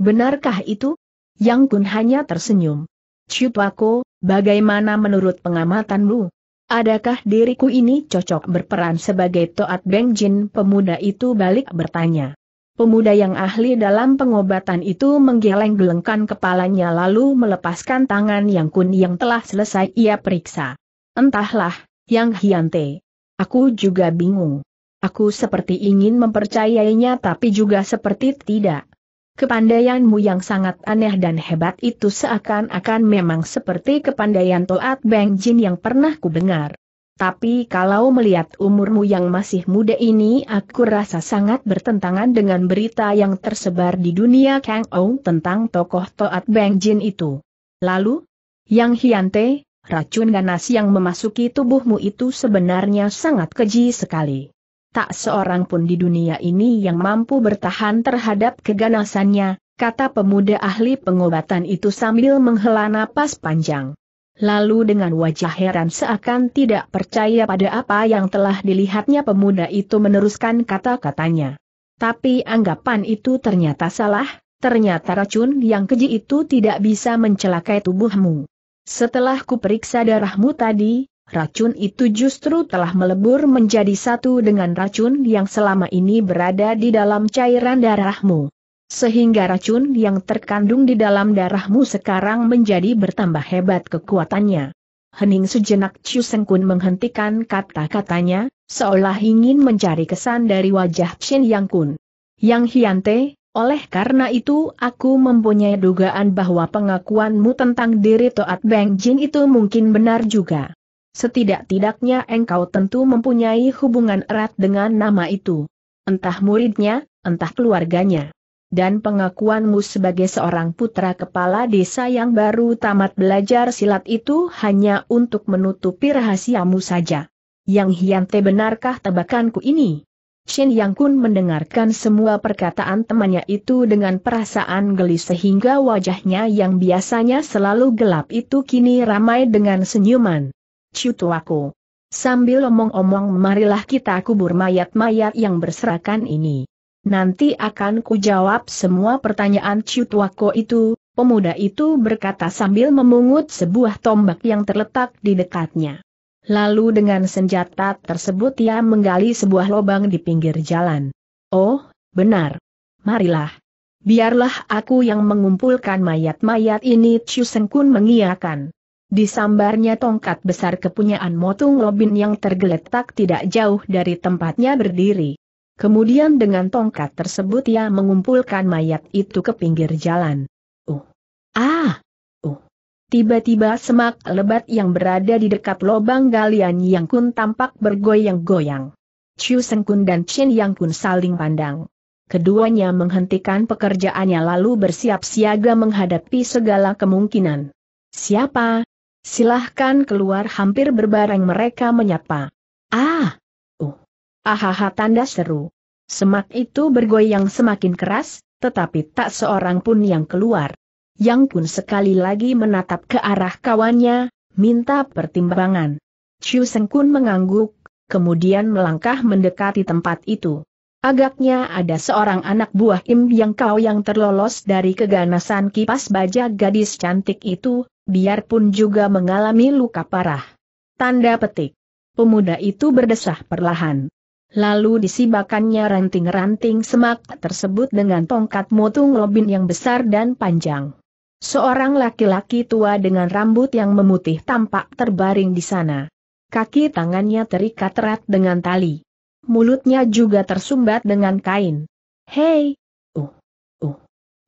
Benarkah itu? Yang Kun hanya tersenyum. Chupako, bagaimana menurut pengamatanmu? Adakah diriku ini cocok berperan sebagai Toat Beng Jin? Pemuda itu balik bertanya. Pemuda yang ahli dalam pengobatan itu menggeleng-gelengkan kepalanya lalu melepaskan tangan Yang Kun yang telah selesai ia periksa. Entahlah, Yang Hyante. Aku juga bingung. Aku seperti ingin mempercayainya tapi juga seperti tidak. Kepandaianmu yang sangat aneh dan hebat itu seakan-akan memang seperti kepandaian Toat Beng Jin yang pernah ku dengar. Tapi kalau melihat umurmu yang masih muda ini aku rasa sangat bertentangan dengan berita yang tersebar di dunia Kang Ou tentang tokoh Toat Beng Jin itu. Lalu, Yang Hiante, racun ganas yang memasuki tubuhmu itu sebenarnya sangat keji sekali tak seorang pun di dunia ini yang mampu bertahan terhadap keganasannya, kata pemuda ahli pengobatan itu sambil menghela napas panjang. Lalu dengan wajah heran seakan tidak percaya pada apa yang telah dilihatnya pemuda itu meneruskan kata-katanya. Tapi anggapan itu ternyata salah, ternyata racun yang keji itu tidak bisa mencelakai tubuhmu. Setelah kuperiksa darahmu tadi, racun itu justru telah melebur menjadi satu dengan racun yang selama ini berada di dalam cairan darahmu. Sehingga racun yang terkandung di dalam darahmu sekarang menjadi bertambah hebat kekuatannya. Hening sejenak Chu Kun menghentikan kata-katanya, seolah ingin mencari kesan dari wajah Chin Yang Kun. Yang Hiante, oleh karena itu aku mempunyai dugaan bahwa pengakuanmu tentang diri Toat Beng Jin itu mungkin benar juga. Setidak-tidaknya engkau tentu mempunyai hubungan erat dengan nama itu. Entah muridnya, entah keluarganya. Dan pengakuanmu sebagai seorang putra kepala desa yang baru tamat belajar silat itu hanya untuk menutupi rahasiamu saja. Yang Hiante benarkah tebakanku ini? Shin Yang Kun mendengarkan semua perkataan temannya itu dengan perasaan geli sehingga wajahnya yang biasanya selalu gelap itu kini ramai dengan senyuman aku. Sambil omong-omong marilah kita kubur mayat-mayat yang berserakan ini. Nanti akan kujawab semua pertanyaan aku itu, pemuda itu berkata sambil memungut sebuah tombak yang terletak di dekatnya. Lalu dengan senjata tersebut ia menggali sebuah lubang di pinggir jalan. Oh, benar. Marilah. Biarlah aku yang mengumpulkan mayat-mayat ini Chu Sengkun mengiakan. Disambarnya tongkat besar kepunyaan Motung Robin yang tergeletak tidak jauh dari tempatnya berdiri. Kemudian dengan tongkat tersebut ia mengumpulkan mayat itu ke pinggir jalan. Uh. Ah! Uh. Tiba-tiba semak lebat yang berada di dekat lubang galian yang kun tampak bergoyang-goyang. Chu Sengkun dan Chin Yang Kun saling pandang. Keduanya menghentikan pekerjaannya lalu bersiap siaga menghadapi segala kemungkinan. Siapa Silahkan keluar hampir berbareng mereka menyapa. Ah! Uh! Ahaha tanda seru. Semak itu bergoyang semakin keras, tetapi tak seorang pun yang keluar. Yang pun sekali lagi menatap ke arah kawannya, minta pertimbangan. Chu Kun mengangguk, kemudian melangkah mendekati tempat itu. Agaknya ada seorang anak buah Im yang kau yang terlolos dari keganasan kipas baja gadis cantik itu, biarpun juga mengalami luka parah. Tanda petik. Pemuda itu berdesah perlahan. Lalu disibakannya ranting-ranting semak tersebut dengan tongkat motung robin yang besar dan panjang. Seorang laki-laki tua dengan rambut yang memutih tampak terbaring di sana. Kaki tangannya terikat erat dengan tali. Mulutnya juga tersumbat dengan kain. Hei! Uh! Uh!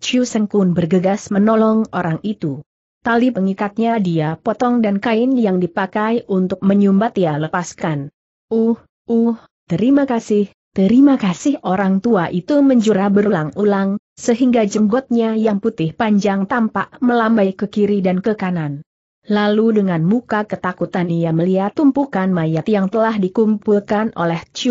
Chiu Sengkun bergegas menolong orang itu. Tali pengikatnya dia potong dan kain yang dipakai untuk menyumbat ia lepaskan. Uh, uh, terima kasih, terima kasih orang tua itu menjura berulang-ulang, sehingga jenggotnya yang putih panjang tampak melambai ke kiri dan ke kanan. Lalu dengan muka ketakutan ia melihat tumpukan mayat yang telah dikumpulkan oleh Chu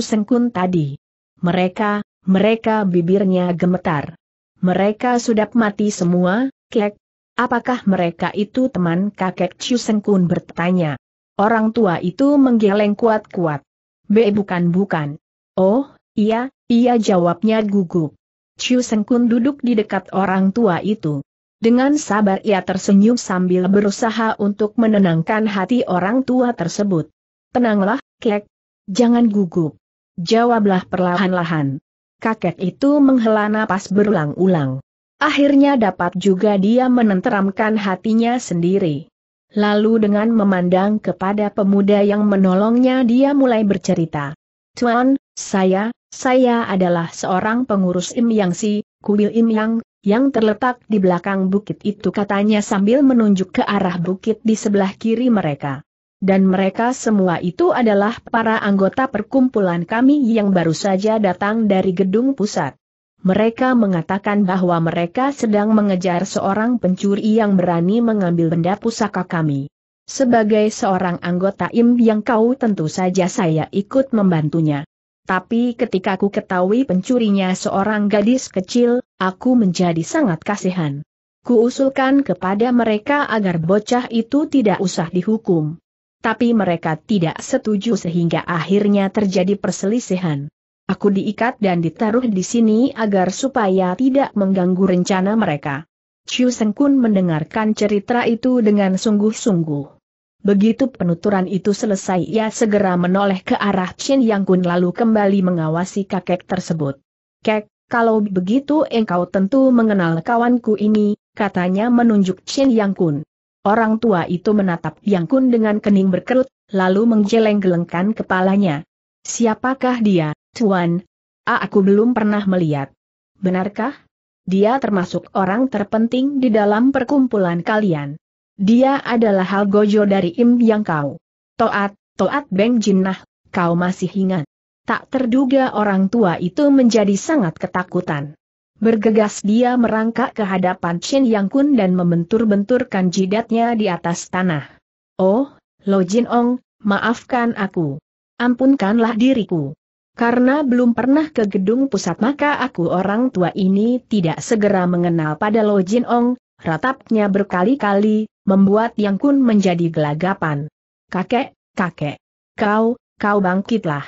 tadi. Mereka, mereka bibirnya gemetar. Mereka sudah mati semua, kek, Apakah mereka itu teman kakek Chiu Kun bertanya. Orang tua itu menggeleng kuat-kuat. B bukan-bukan. Oh, iya, iya jawabnya gugup. Chiu Kun duduk di dekat orang tua itu. Dengan sabar ia tersenyum sambil berusaha untuk menenangkan hati orang tua tersebut. Tenanglah, kek. Jangan gugup. Jawablah perlahan-lahan. Kakek itu menghela napas berulang-ulang. Akhirnya dapat juga dia menenteramkan hatinya sendiri. Lalu dengan memandang kepada pemuda yang menolongnya dia mulai bercerita. Tuan, saya, saya adalah seorang pengurus Im Yang Si, kuil Im Yang, yang terletak di belakang bukit itu katanya sambil menunjuk ke arah bukit di sebelah kiri mereka. Dan mereka semua itu adalah para anggota perkumpulan kami yang baru saja datang dari gedung pusat. Mereka mengatakan bahwa mereka sedang mengejar seorang pencuri yang berani mengambil benda pusaka kami. Sebagai seorang anggota IM yang kau tentu saja saya ikut membantunya. Tapi ketika ku ketahui pencurinya seorang gadis kecil, aku menjadi sangat kasihan. Kuusulkan kepada mereka agar bocah itu tidak usah dihukum. Tapi mereka tidak setuju sehingga akhirnya terjadi perselisihan. Aku diikat dan ditaruh di sini agar supaya tidak mengganggu rencana mereka. Chiu Sengkun mendengarkan cerita itu dengan sungguh-sungguh. Begitu penuturan itu selesai ia segera menoleh ke arah Chen Yang Kun lalu kembali mengawasi kakek tersebut. Kek, kalau begitu engkau tentu mengenal kawanku ini, katanya menunjuk Chen Yang Kun. Orang tua itu menatap Yang Kun dengan kening berkerut, lalu menggeleng-gelengkan kepalanya. Siapakah dia? Tuan, aku belum pernah melihat. Benarkah? Dia termasuk orang terpenting di dalam perkumpulan kalian. Dia adalah hal gojo dari Im yang kau. Toat, Toat Beng Jinnah, kau masih ingat. Tak terduga orang tua itu menjadi sangat ketakutan. Bergegas dia merangkak ke hadapan Chin Yang Kun dan membentur-benturkan jidatnya di atas tanah. Oh, Lo Jin Ong, maafkan aku. Ampunkanlah diriku. Karena belum pernah ke gedung pusat maka aku orang tua ini tidak segera mengenal pada Lo Jin Ong, ratapnya berkali-kali, membuat Yang Kun menjadi gelagapan. Kakek, kakek. Kau, kau bangkitlah.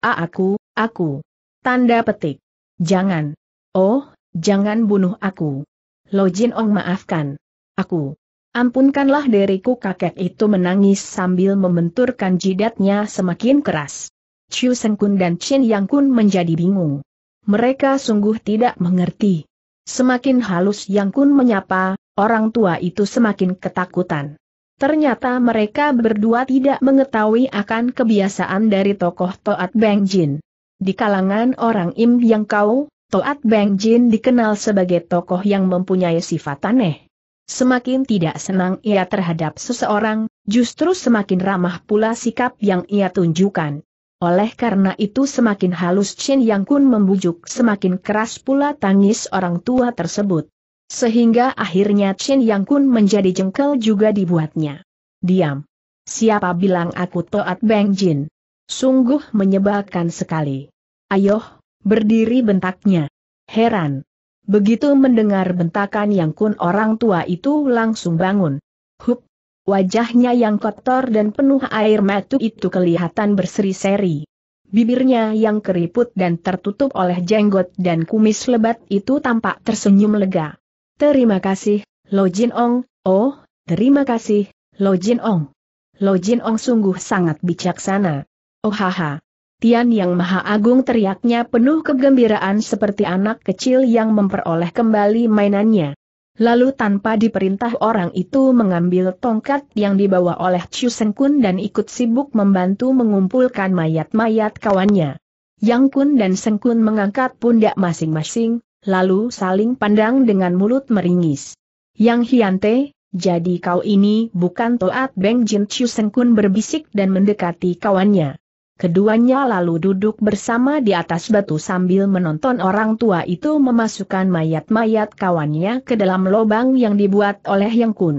A aku, aku. Tanda petik. Jangan. Oh, jangan bunuh aku. Lo Jin Ong maafkan. Aku. Ampunkanlah diriku kakek itu menangis sambil membenturkan jidatnya semakin keras. Chiu Seng Kun dan Chin Yang Kun menjadi bingung. Mereka sungguh tidak mengerti. Semakin halus Yang Kun menyapa, orang tua itu semakin ketakutan. Ternyata mereka berdua tidak mengetahui akan kebiasaan dari tokoh Toat Beng Jin. Di kalangan orang Im Yang Kau, Toat Beng Jin dikenal sebagai tokoh yang mempunyai sifat aneh. Semakin tidak senang ia terhadap seseorang, justru semakin ramah pula sikap yang ia tunjukkan. Oleh karena itu semakin halus Chen Yang Kun membujuk semakin keras pula tangis orang tua tersebut. Sehingga akhirnya Chen Yang Kun menjadi jengkel juga dibuatnya. Diam. Siapa bilang aku toat Beng Jin? Sungguh menyebalkan sekali. Ayo, berdiri bentaknya. Heran. Begitu mendengar bentakan Yang Kun orang tua itu langsung bangun. Hup, Wajahnya yang kotor dan penuh air mata itu kelihatan berseri-seri. Bibirnya yang keriput dan tertutup oleh jenggot dan kumis lebat itu tampak tersenyum lega. Terima kasih, Lo Jin Ong, oh, terima kasih, Lo Jin Ong. Lo Jin Ong sungguh sangat bijaksana. Oh haha. Tian Yang Maha Agung teriaknya penuh kegembiraan seperti anak kecil yang memperoleh kembali mainannya. Lalu tanpa diperintah orang itu mengambil tongkat yang dibawa oleh Chu Seng Kun dan ikut sibuk membantu mengumpulkan mayat-mayat kawannya. Yang Kun dan Seng Kun mengangkat pundak masing-masing, lalu saling pandang dengan mulut meringis. Yang Hiante, jadi kau ini bukan Toat Beng Jin Chu Seng Kun berbisik dan mendekati kawannya. Keduanya lalu duduk bersama di atas batu sambil menonton orang tua itu memasukkan mayat-mayat kawannya ke dalam lubang yang dibuat oleh Yang Kun.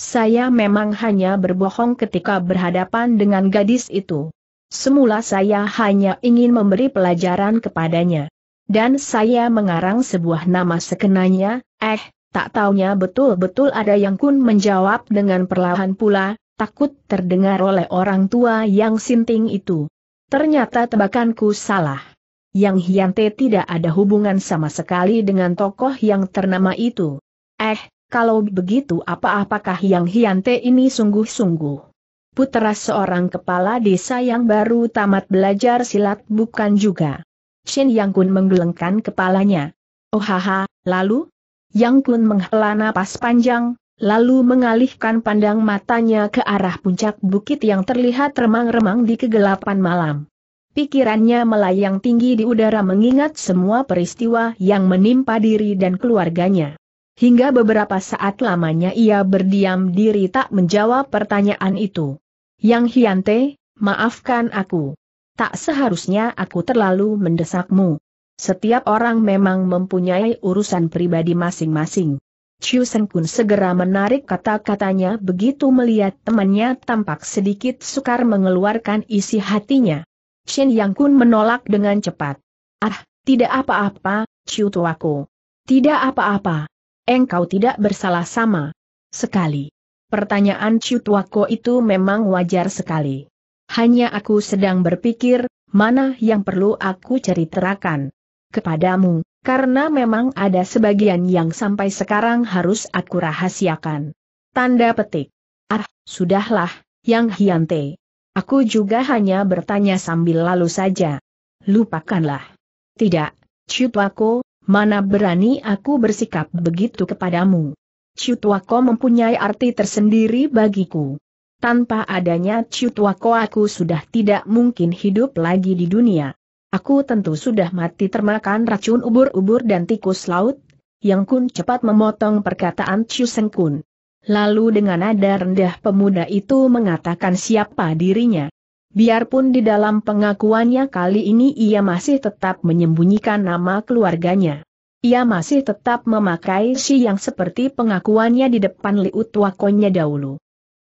Saya memang hanya berbohong ketika berhadapan dengan gadis itu. Semula saya hanya ingin memberi pelajaran kepadanya. Dan saya mengarang sebuah nama sekenanya, eh, tak taunya betul-betul ada yang kun menjawab dengan perlahan pula, takut terdengar oleh orang tua yang sinting itu. Ternyata tebakanku salah. Yang Hyante tidak ada hubungan sama sekali dengan tokoh yang ternama itu. Eh, kalau begitu apa-apakah yang Hyante ini sungguh-sungguh? Putra seorang kepala desa yang baru tamat belajar silat bukan juga. Shin Yang Kun menggelengkan kepalanya. Oh haha, lalu? Yang Kun menghela napas panjang, Lalu mengalihkan pandang matanya ke arah puncak bukit yang terlihat remang-remang di kegelapan malam. Pikirannya melayang tinggi di udara mengingat semua peristiwa yang menimpa diri dan keluarganya. Hingga beberapa saat lamanya ia berdiam diri tak menjawab pertanyaan itu. Yang Hiante, maafkan aku. Tak seharusnya aku terlalu mendesakmu. Setiap orang memang mempunyai urusan pribadi masing-masing. Chiu Sen Kun segera menarik kata-katanya begitu melihat temannya tampak sedikit sukar mengeluarkan isi hatinya. Shen Yang Kun menolak dengan cepat. Ah, tidak apa-apa, Chiu tuaku. Tidak apa-apa. Engkau tidak bersalah sama. Sekali. Pertanyaan Chiu tuaku itu memang wajar sekali. Hanya aku sedang berpikir, mana yang perlu aku ceritakan. Kepadamu, karena memang ada sebagian yang sampai sekarang harus aku rahasiakan. Tanda petik. Ah, sudahlah, Yang Hyante. Aku juga hanya bertanya sambil lalu saja. Lupakanlah. Tidak, Chutwako, mana berani aku bersikap begitu kepadamu. Chutwako mempunyai arti tersendiri bagiku. Tanpa adanya Chutwako aku sudah tidak mungkin hidup lagi di dunia. Aku tentu sudah mati termakan racun ubur-ubur dan tikus laut. Yang Kun cepat memotong perkataan Chu Seng Kun. Lalu dengan nada rendah pemuda itu mengatakan siapa dirinya. Biarpun di dalam pengakuannya kali ini ia masih tetap menyembunyikan nama keluarganya. Ia masih tetap memakai si yang seperti pengakuannya di depan liut wakonya dahulu.